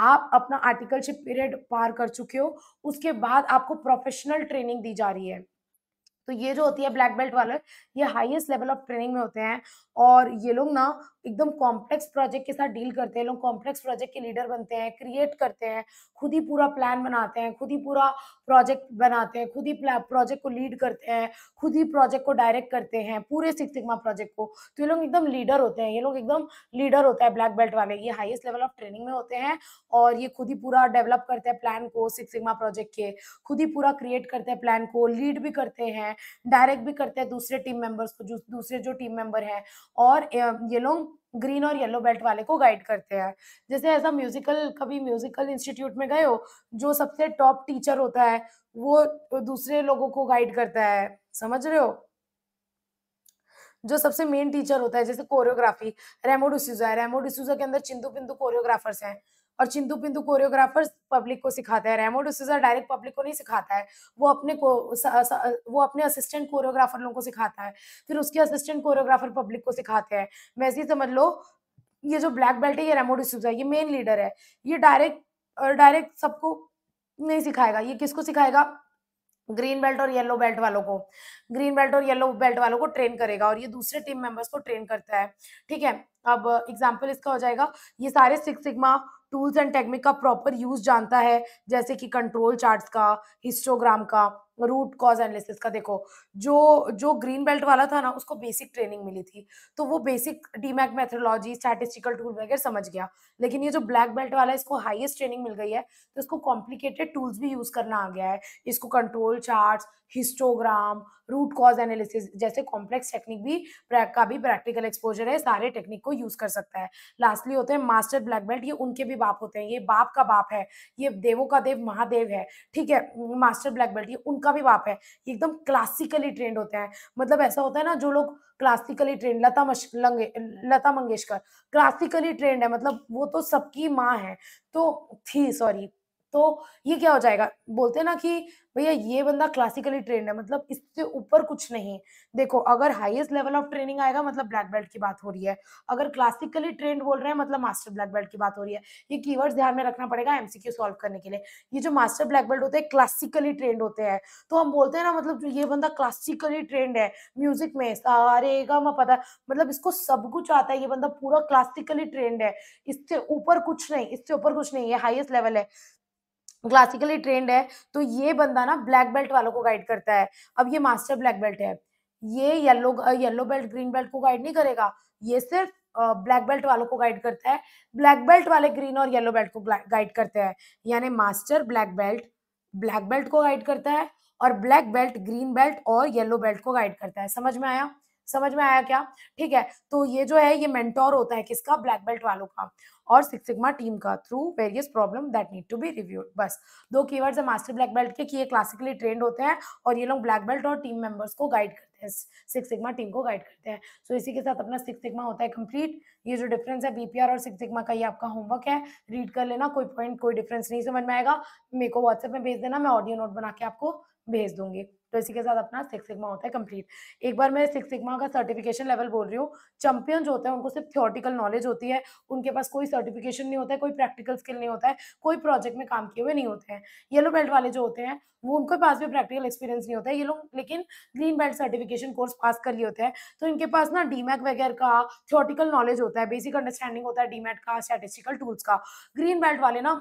आप अपना आर्टिकलशिप पीरियड पार कर चुके हो उसके बाद आपको प्रोफेशनल ट्रेनिंग दी जा रही है तो ये जो होती है ब्लैक बेल्ट वाले ये हाईएस्ट लेवल ऑफ ट्रेनिंग में होते हैं और ये लोग ना एकदम कॉम्प्लेक्स प्रोजेक्ट के साथ डील करते हैं लोग कॉम्प्लेक्स प्रोजेक्ट के लीडर बनते हैं क्रिएट करते हैं खुद ही पूरा प्लान बनाते हैं खुद ही पूरा प्रोजेक्ट बनाते हैं खुद ही प्रोजेक्ट को लीड करते हैं खुद ही प्रोजेक्ट को डायरेक्ट करते हैं पूरे सिक्स प्रोजेक्ट को तो ये लोग एकदम लीडर होते हैं ये लोग एकदम लीडर होता है ब्लैक बेल्ट वाले ये हाईएस्ट लेवल ऑफ ट्रेनिंग में होते हैं और ये खुद ही पूरा डेवलप करते हैं प्लान को सिक्स सिग्मा प्रोजेक्ट के खुद ही पूरा क्रिएट करते हैं प्लान को लीड भी करते हैं डायरेक्ट भी करते हैं दूसरे टीम मेंबर्स को दूसरे जो टीम मेंबर हैं और ये लोग ग्रीन और येलो बेल्ट वाले को गाइड करते हैं जैसे ऐसा म्यूजिकल कभी म्यूजिकल इंस्टीट्यूट में गए हो जो सबसे टॉप टीचर होता है वो दूसरे लोगों को गाइड करता है समझ रहे हो जो सबसे मेन टीचर होता है जैसे कोरियोग्राफी रेमो डिसूजा है रेमो डिसूजा के अंदर चिंदु बिंदु कोरियोग्राफर्स हैं और चिंदू पिंतू कोरियोग्राफर्स पब्लिक को सिखाते हैं रेमो डिसूजा डायरेक्ट पब्लिक को नहीं सिखाता है वो अपने को स, स, वो अपने असिस्टेंट कोरियोग्राफर लोगों को सिखाता है फिर उसके असिस्टेंट कोरियोग्राफर पब्लिक को सिखाते हैं वैसे ही समझ लो ये जो ब्लैक बेल्ट है ये रेमो डिसूजा ये मेन लीडर है ये डायरेक्ट डायरेक्ट सबको नहीं सिखाएगा ये किसको सिखाएगा ग्रीन बेल्ट और येलो बेल्ट वालों को ग्रीन बेल्ट और येलो बेल्ट वालों को ट्रेन करेगा और ये दूसरे टीम मेंबर्स को ट्रेन करता है ठीक है अब एग्जांपल इसका हो जाएगा ये सारे six sigma tools and technique का प्रॉपर यूज जानता है जैसे कि कंट्रोल चार्ट्स का हिस्टोग्राम का रूट कॉज एनालिसिस का देखो जो जो ग्रीन बेल्ट वाला था ना उसको बेसिक ट्रेनिंग मिली थी तो वो basic DMAIC methodology statistical tool वगैरह समझ गया लेकिन ये जो ब्लैक बेल्ट वाला है इसको हाईएस्ट ट्रेनिंग मिल गई है तो इसको कॉम्प्लिकेटेड टूल्स भी यूज करना आ गया है इसको control chart histogram root cause analysis जैसे कॉम्प्लेक्स टेक्निक भी का भी प्रैक्टिकल एक्सपोजर है सारे टेक्निक को यूज कर सकता है लास्टली होते हैं मास्टर ब्लैक बेल्ट ये उनके भी बाप होते हैं ये बाप का बाप है ये देवों का देव महादेव है ठीक है मास्टर ब्लैक बेल्ट ये उनका उनका भी बाप है एकदम क्लासिकली ट्रेंड होते हैं मतलब ऐसा होता है ना जो लोग क्लासिकली ट्रेंड लता मश लता मंगेशकर क्लासिकली ट्रेंड है मतलब वो तो सबकी माँ है तो थी सॉरी तो ये क्या हो जाएगा बोलते हैं ना कि भैया ये बंदा क्लासिकली ट्रेंड है मतलब इससे ऊपर कुछ नहीं देखो अगर हाईएस्ट लेवल ऑफ ट्रेनिंग आएगा मतलब ब्लैक बेल्ट की बात हो रही है अगर क्लासिकली ट्रेंड बोल रहे हैं मतलब मास्टर ब्लैक बेल्ट की बात हो रही है ये कीवर्ड्स ध्यान में रखना पड़ेगा एमसीक्यू सॉल्व करने के लिए ये जो मास्टर ब्लैक बेल्ट होते हैं क्लासिकली ट्रेंड होते हैं तो हम बोलते हैं ना मतलब जो ये बंदा क्लासिकली ट्रेंड है म्यूजिक में सारे गा पता मतलब इसको सब कुछ आता है ये बंदा पूरा क्लासिकली ट्रेंड है इससे ऊपर कुछ नहीं इससे ऊपर कुछ नहीं ये हाइएस्ट लेवल है क्लासिकली ट्रेंड है तो ये बंदा ना ब्लैक बेल्ट वालों को गाइड करता है अब ये मास्टर ब्लैक बेल्ट है ये yellow yellow belt green belt को गाइड नहीं करेगा ये सिर्फ ब्लैक बेल्ट वालों को गाइड करता है ब्लैक बेल्ट वाले ग्रीन और येलो बेल्ट को गाइड करते हैं यानी master black belt black belt को गाइड करता है और ब्लैक बेल्ट ग्रीन बेल्ट और येलो बेल्ट को गाइड करता है समझ में आया समझ में आया क्या ठीक है तो ये जो है ये मेंटोर होता है किसका ब्लैक बेल्ट वालों का और सिक्स सिग्मा टीम का through various problem that need to be reviewed बस दो कीवर्ड्स है मास्टर ब्लैक बेल्ट के कि ये क्लासिकली ट्रेंड होते हैं और ये लोग ब्लैक बेल्ट और टीम मेंबर्स को गाइड करते हैं सिक्स सिग्मा टीम को गाइड करते हैं सो so, इसी के साथ अपना सिक्स सिग्मा होता है कंप्लीट ये जो डिफरेंस है बीपीआर और सिक्स सिग्मा का ये आपका होमवर्क है रीड कर लेना कोई पॉइंट कोई डिफरेंस नहीं समझ में आएगा मेरे को व्हाट्सएप में भेज देना मैं ऑडियो नोट बना के आपको भेज दूंगी तो इसी के साथ अपना सिक्स सिग्मा होता है कंप्लीट एक बार मैं सिक्स सिग्मा का सर्टिफिकेशन लेवल बोल रही हूँ चैंपियन होते हैं उनको सिर्फ थियोरटिकल नॉलेज होती है उनके पास कोई सर्टिफिकेशन नहीं होता है कोई प्रैक्टिकल स्किल नहीं होता है कोई प्रोजेक्ट में काम किए हुए नहीं होते हैं येलो बेल्ट वाले जो होते हैं वो उनके पास भी प्रैक्टिकल एक्सपीरियंस नहीं होता है ये लोग लेकिन green belt certification course pass कर लिए होते हैं तो इनके पास ना डीमैक वगैरह का थियोरटिकल नॉलेज होता है बेसिक अंडरस्टैंडिंग होता है डीमैट का स्टेटिस्टिकल टूल्स का ग्रीन बेल्ट वाले ना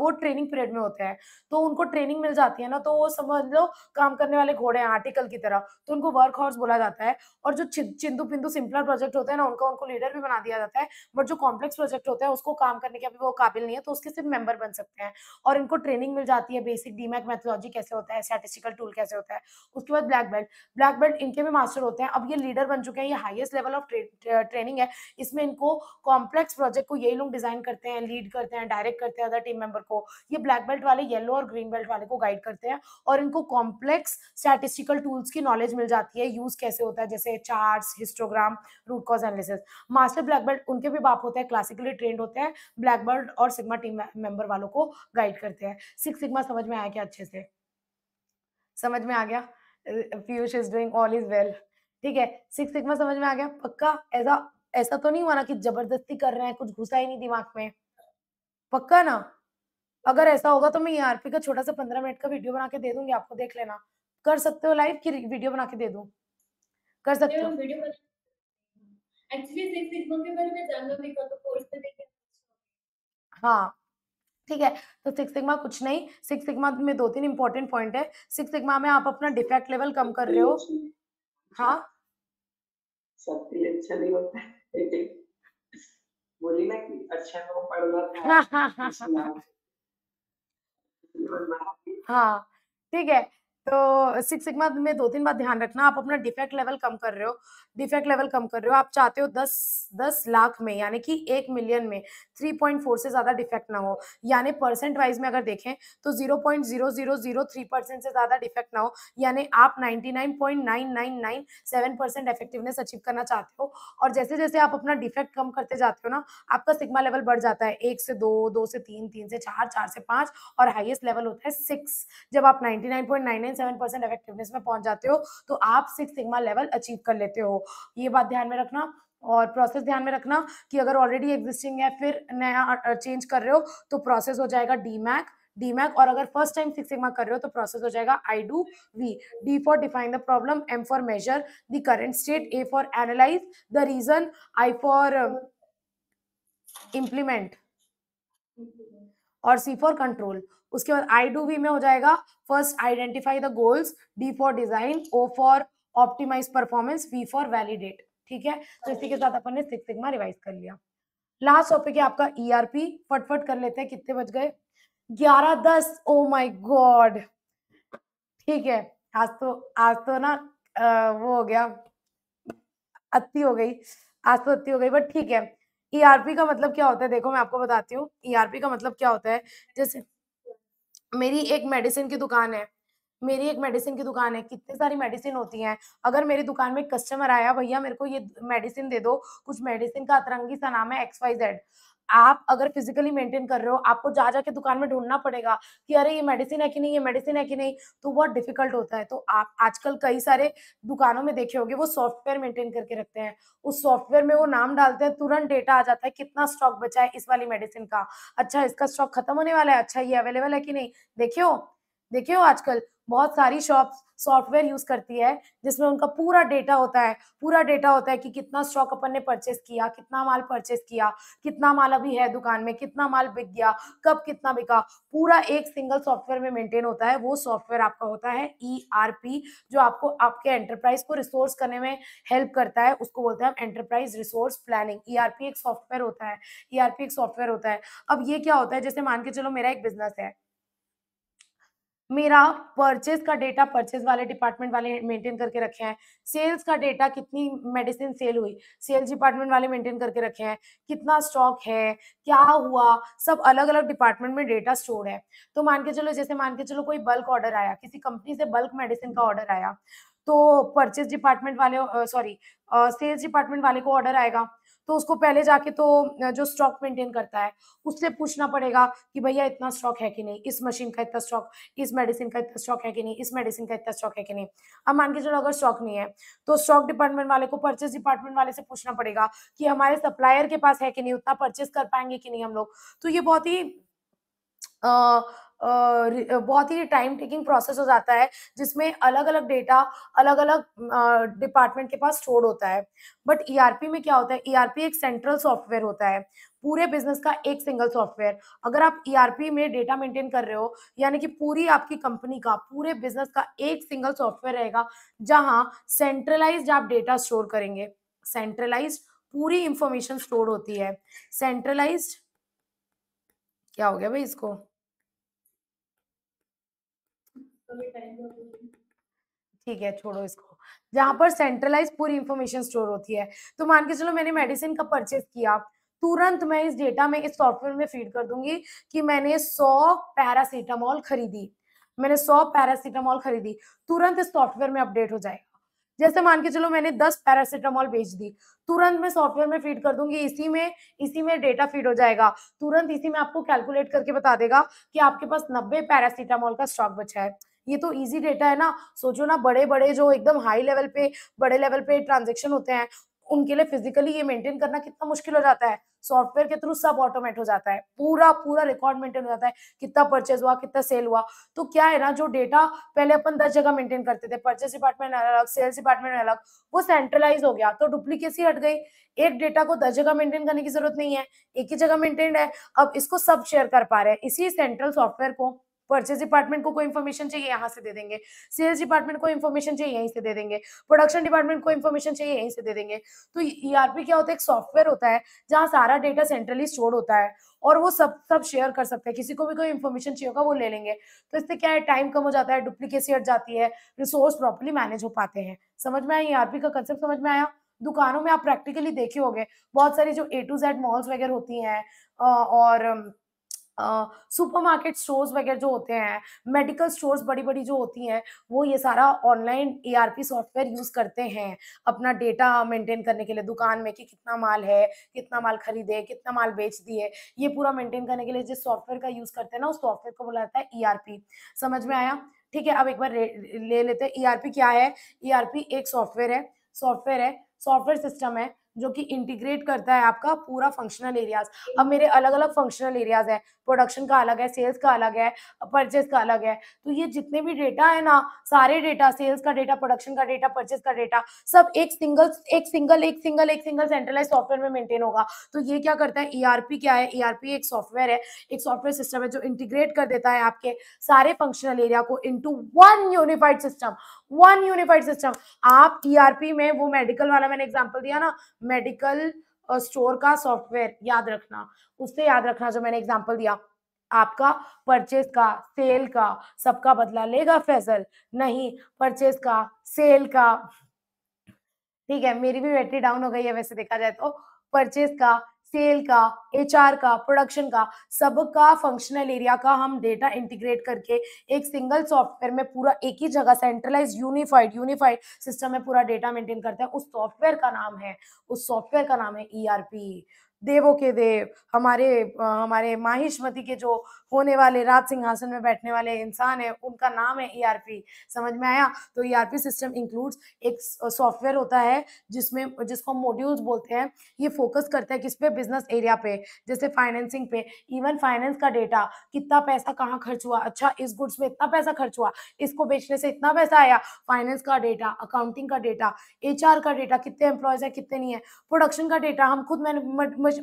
वो ट्रेनिंग पीरियड में होते हैं तो उनको ट्रेनिंग मिल जाती है ना तो वो समझ लो काम करने वाले घोड़े हैं आर्टिकल की तरह तो उनको वर्क हॉर्स बोला जाता है और जो चिंदू पिंदू सिंपलर प्रोजेक्ट होते हैं ना उनका उनको लीडर भी बना दिया जाता है बट जो कॉम्प्लेक्स प्रोजेक्ट होता है उसको काम करने के अभी वो काबिल नहीं है तो उसके सिर्फ मेंबर बन सकते हैं और इनको ट्रेनिंग मिल जाती है बेसिक डीमैक मैथोलॉजी कैसे होता है स्टेटिस्टिकल टूल कैसे होता है उसके बाद ब्लैक बेल्ट ब्लैक बेल्ट इनके भी मास्टर होते हैं अब ये लीडर बन चुके हैं ये हाईएस्ट लेवल ऑफ ट्रेनिंग है इसमें इनको कॉम्प्लेक्स प्रोजेक्ट को यही लोग डिजाइन करते हैं लीड करते हैं डायरेक्ट करते हैं अदर टीम मेंबर को ये ब्लैक बेल्ट वाले येलो और ग्रीन बेल्ट वाले को गाइड करते हैं और इनको कॉम्प्लेक्स स्टैटिस्टिकल टूल्स की नॉलेज मिल जाती है यूज कैसे होता है जैसे charts histogram root cause analysis master black belt उनके भी बाप होते हैं क्लासिकली ट्रेंड होते हैं ब्लैक बेल्ट और सिग्मा टीम मेंबर वालों को गाइड करते हैं सिक्स सिग्मा समझ में आया क्या अच्छे से समझ में आ गया Piyush is doing all is well ठीक है सिक्स सिग्मा समझ में आ गया पक्का ऐसा ऐसा तो नहीं हुआ ना कि जबरदस्ती कर रहे हैं कुछ घुसा ही नहीं दिमाग में पक्का ना अगर ऐसा होगा तो मैं ईआरपी e का छोटा सा पंद्रह मिनट का वीडियो बना के दे दूंगी आपको देख लेना कर सकते हो लाइव की वीडियो बना के दे दू कर सकते हो तो अच्छा हाँ ठीक है तो सिक्स सिग्मा कुछ नहीं सिक्स सिग्मा में दो तीन इंपॉर्टेंट पॉइंट है सिक्स सिग्मा में आप अपना डिफेक्ट लेवल कम कर रहे हो हाँ अच्छा नहीं होता बोली ना कि अच्छा को पढ़ना था हाँ ठीक है तो सिक्स सिग्मा में दो तीन बात ध्यान रखना आप अपना डिफेक्ट लेवल कम कर रहे हो डिफेक्ट लेवल कम कर रहे हो आप चाहते हो दस दस लाख में यानी कि एक मिलियन में थ्री पॉइंट फोर से ज़्यादा डिफेक्ट ना हो यानी परसेंट वाइज में अगर देखें तो zero point zero zero zero three percent से ज़्यादा डिफेक्ट ना हो यानी आप ninety nine point nine nine nine seven percent effectiveness achieve करना चाहते हो और जैसे जैसे आप अपना डिफेक्ट कम करते जाते हो ना आपका सिग्मा लेवल बढ़ जाता है एक से दो दो से तीन तीन से चार चार से पांच और हाइएस्ट लेवल होता है सिक्स जब आप ninety nine point nine nine percent effectiveness में पहुंच जाते हो तो आप सिक्स सिग्मा लेवल अचीव कर लेते हो ये बात ध्यान में रखना और प्रोसेस ध्यान में रखना कि अगर ऑलरेडी एग्जिस्टिंग है फिर नया चेंज कर रहे हो तो प्रोसेस हो जाएगा डी मैक डीमैक और अगर फर्स्ट टाइम सिक्स सिग्मा कर रहे हो तो प्रोसेस हो जाएगा I do V D for define the problem M for measure the current state A for analyse the reason I for implement और सी फॉर कंट्रोल उसके बाद आई डू वी में हो जाएगा first identify the goals D for design O for optimise performance V for validate ठीक है तो इसी के साथ अपन ने सिक्स सिग्मा रिवाइज कर लिया लास्ट टॉपिक है आपका ईआरपी e फटफट कर लेते हैं कितने बज गए ग्यारह दस ओ माई गॉड ठीक है आज तो आज तो ना आ, वो हो गया अति हो गई आज तो अति हो गई बट ठीक है ईआरपी e का मतलब क्या होता है देखो मैं आपको बताती हूँ ईआरपी e का मतलब क्या होता है जैसे मेरी एक मेडिसिन की दुकान है मेरी एक मेडिसिन की दुकान है कितनी सारी मेडिसिन होती हैं अगर मेरी दुकान में कस्टमर आया भैया मेरे को ये मेडिसिन दे दो कुछ मेडिसिन का अतरंगी सा नाम है एक्स वाई जेड आप अगर फिजिकली मेंटेन कर रहे हो आपको जा जाके दुकान में ढूंढना पड़ेगा कि अरे ये मेडिसिन है कि नहीं ये मेडिसिन है कि नहीं तो बहुत डिफिकल्ट होता है तो आप आजकल कई सारे दुकानों में देखे होंगे वो सॉफ्टवेयर मेंटेन करके रखते हैं उस सॉफ्टवेयर में वो नाम डालते हैं तुरंत डेटा आ जाता है कितना स्टॉक बचा है इस वाली मेडिसिन का अच्छा इसका स्टॉक खत्म होने वाला है अच्छा ये अवेलेबल है कि नहीं देखियो देखियो आजकल बहुत सारी शॉप सॉफ्टवेयर यूज करती है जिसमें उनका पूरा डेटा होता है पूरा डेटा होता है कि कितना स्टॉक अपन ने परचेस किया कितना माल परचेस किया कितना माल अभी है दुकान में कितना माल बिक गया कब कितना बिका पूरा एक सिंगल सॉफ्टवेयर में मेंटेन होता है वो सॉफ्टवेयर आपका होता है ई e जो आपको आपके एंटरप्राइज को रिसोर्स करने में हेल्प करता है उसको बोलते हैं हम एंटरप्राइज रिसोर्स प्लानिंग ई एक सॉफ्टवेयर होता है ई e एक सॉफ्टवेयर होता है अब ये क्या होता है जैसे मान के चलो मेरा एक बिजनेस है मेरा परचेज का डेटा परचेज वाले डिपार्टमेंट वाले मेंटेन करके रखे हैं सेल्स का डेटा कितनी मेडिसिन सेल हुई सेल्स डिपार्टमेंट वाले मेंटेन करके रखे हैं कितना स्टॉक है क्या हुआ सब अलग अलग डिपार्टमेंट में डेटा स्टोर है तो मान के चलो जैसे मान के चलो कोई बल्क ऑर्डर आया किसी कंपनी से बल्क मेडिसिन का ऑर्डर आया तो परचेज डिपार्टमेंट वाले सॉरी सेल्स डिपार्टमेंट वाले को ऑर्डर आएगा तो उसको पहले जाके तो जो स्टॉक मेंटेन करता है उससे पूछना पड़ेगा कि भैया इतना स्टॉक है कि नहीं इस मशीन का इतना स्टॉक इस मेडिसिन का इतना स्टॉक है कि नहीं इस मेडिसिन का इतना स्टॉक है कि नहीं अब मान के चलो अगर स्टॉक नहीं है तो स्टॉक डिपार्टमेंट वाले को परचेस डिपार्टमेंट वाले से पूछना पड़ेगा कि हमारे सप्लायर के पास है कि नहीं उतना परचेस कर पाएंगे कि नहीं हम लोग तो ये बहुत ही अः बहुत ही टाइम टेकिंग प्रोसेस हो जाता है जिसमें अलग अलग डेटा अलग अलग डिपार्टमेंट के पास स्टोर होता है बट ईआरपी e में क्या होता है ईआरपी e एक सेंट्रल सॉफ्टवेयर होता है पूरे बिजनेस का एक सिंगल सॉफ्टवेयर अगर आप ईआरपी e में डेटा मेंटेन कर रहे हो यानी कि पूरी आपकी कंपनी का पूरे बिजनेस का एक सिंगल सॉफ्टवेयर रहेगा जहां सेंट्रलाइज्ड आप डेटा स्टोर करेंगे सेंट्रलाइज पूरी इंफॉर्मेशन स्टोर होती है सेंट्रलाइज क्या हो गया भाई इसको ठीक है छोड़ो इसको जहाँ पर सेंट्रलाइज पूरी इंफॉर्मेशन स्टोर होती है तो मान के चलो मैंने मेडिसिन का परचेज किया तुरंत मैं इस डेटा में इस सॉफ्टवेयर में फीड कर दूंगी कि मैंने सौ पैरासीटामोल खरीदी मैंने सौ पैरासीटामोल खरीदी तुरंत इस सॉफ्टवेयर में अपडेट हो जाएगा जैसे मान के चलो मैंने दस पैरासीटामोल बेच दी तुरंत मैं सॉफ्टवेयर में फीड कर दूंगी इसी में इसी में डेटा फीड हो जाएगा तुरंत इसी में आपको कैलकुलेट करके बता देगा कि आपके पास नब्बे पैरासीटामोल का स्टॉक बचा है ये तो ईजी डेटा है ना सोचो ना बड़े बड़े जो एकदम हाई लेवल पे बड़े लेवल पे ट्रांजेक्शन होते हैं उनके लिए फिजिकली ये मेंटेन करना कितना मुश्किल हो जाता है सॉफ्टवेयर के थ्रू सब ऑटोमेट हो जाता है पूरा पूरा रिकॉर्ड मेंटेन हो जाता है कितना परचेज हुआ कितना सेल हुआ तो क्या है ना जो डेटा पहले अपन दस जगह मेंटेन करते थे परचेज डिपार्टमेंट अलग सेल्स डिपार्टमेंट अलग वो सेंट्रलाइज हो गया तो डुप्लीकेसी हट गई एक डेटा को दस जगह मेंटेन करने की जरूरत नहीं है एक ही जगह मेंटेन है अब इसको सब शेयर कर पा रहे हैं इसी सेंट्रल सॉफ्टवेयर को परचेज डिपार्टमेंट को कोई इन्फॉर्मेशन चाहिए यहाँ से दे देंगे सेल्स डिपार्टमेंट को इन्फॉर्मेशन चाहिए यहीं से दे देंगे प्रोडक्शन डिपार्टमेंट को इन्फॉर्मेशन चाहिए यहीं से दे देंगे तो ईआरपी e क्या होता है एक सॉफ्टवेयर होता है जहाँ सारा डेटा सेंट्रली स्टोर होता है और वो सब सब शेयर कर सकते हैं किसी को भी कोई इन्फॉर्मेशन चाहिए होगा वो ले लेंगे तो इससे क्या है टाइम कम हो जाता है डुप्लीकेसी हट जाती है रिसोर्स प्रॉपरली मैनेज हो पाते हैं समझ में आया ईआरपी e का कंसेप्ट समझ में आया दुकानों में आप प्रैक्टिकली देखे होंगे बहुत सारी जो ए टू जेड मॉल्स वगैरह होती हैं और सुपरमार्केट स्टोर्स वगैरह जो होते हैं मेडिकल स्टोर्स बड़ी बड़ी जो होती हैं वो ये सारा ऑनलाइन पी सॉफ्टवेयर यूज़ करते हैं अपना डेटा मेंटेन करने के लिए दुकान में कि कितना माल है कितना माल खरीदे कितना माल बेच दिए ये पूरा मेंटेन करने के लिए जिस सॉफ्टवेयर का यूज़ करते हैं ना उस सॉफ्टवेयर को बोला जाता है पी e समझ में आया ठीक है अब एक बार ले लेते हैं पी e क्या है पी e एक सॉफ्टवेयर है सॉफ्टवेयर है सॉफ्टवेयर सिस्टम है जो कि इंटीग्रेट करता है आपका पूरा फंक्शनल एरियाज अब मेरे अलग अलग फंक्शनल एरियाज है प्रोडक्शन का अलग है सेल्स का अलग है परचेज का अलग है तो ये जितने भी डेटा है ना सारे डेटा सेल्स का डेटा प्रोडक्शन का डेटा परचेज का डेटा सब एक सिंगल एक सिंगल एक सिंगल एक सिंगल सेंट्रलाइज सॉफ्टवेयर में मेंटेन होगा तो ये क्या करता है ईआरपी e क्या है ईआरपी e एक सॉफ्टवेयर है एक सॉफ्टवेयर सिस्टम है जो इंटीग्रेट कर देता है आपके सारे फंक्शनल एरिया को into one unified system one unified system आप ईआरपी में वो मेडिकल वाला मैंने एग्जांपल दिया ना मेडिकल स्टोर का सॉफ्टवेयर याद रखना उससे याद रखना जो मैंने एग्जांपल दिया आपका परचेज का सेल का सबका बदला लेगा फैसल नहीं परचेज का सेल का ठीक है मेरी भी बैटरी डाउन हो गई है वैसे देखा जाए तो परचेज का सेल का एचआर का प्रोडक्शन का सबका फंक्शनल एरिया का हम डेटा इंटीग्रेट करके एक सिंगल सॉफ्टवेयर में पूरा एक ही जगह सेंट्रलाइज यूनिफाइड यूनिफाइड सिस्टम में पूरा डेटा मेंटेन करते हैं उस सॉफ्टवेयर का नाम है उस सॉफ्टवेयर का नाम है ईआरपी e देवों के देव हमारे हमारे माहिष्मति के जो होने वाले राज सिंहासन में बैठने वाले इंसान है उनका नाम है ईआरपी e समझ में आया तो ईआरपी सिस्टम इंक्लूड्स एक सॉफ्टवेयर होता है जिसमें जिसको हम मॉड्यूल्स बोलते हैं ये फोकस करता है किस पे बिजनेस एरिया पे जैसे फाइनेंसिंग पे इवन फाइनेंस का डेटा कितना पैसा कहाँ खर्च हुआ अच्छा इस गुड्स में इतना पैसा खर्च हुआ इसको बेचने से इतना पैसा आया फाइनेंस का डेटा अकाउंटिंग का डेटा एच का डेटा कितने एम्प्लॉयज है कितने नहीं है प्रोडक्शन का डेटा हम खुद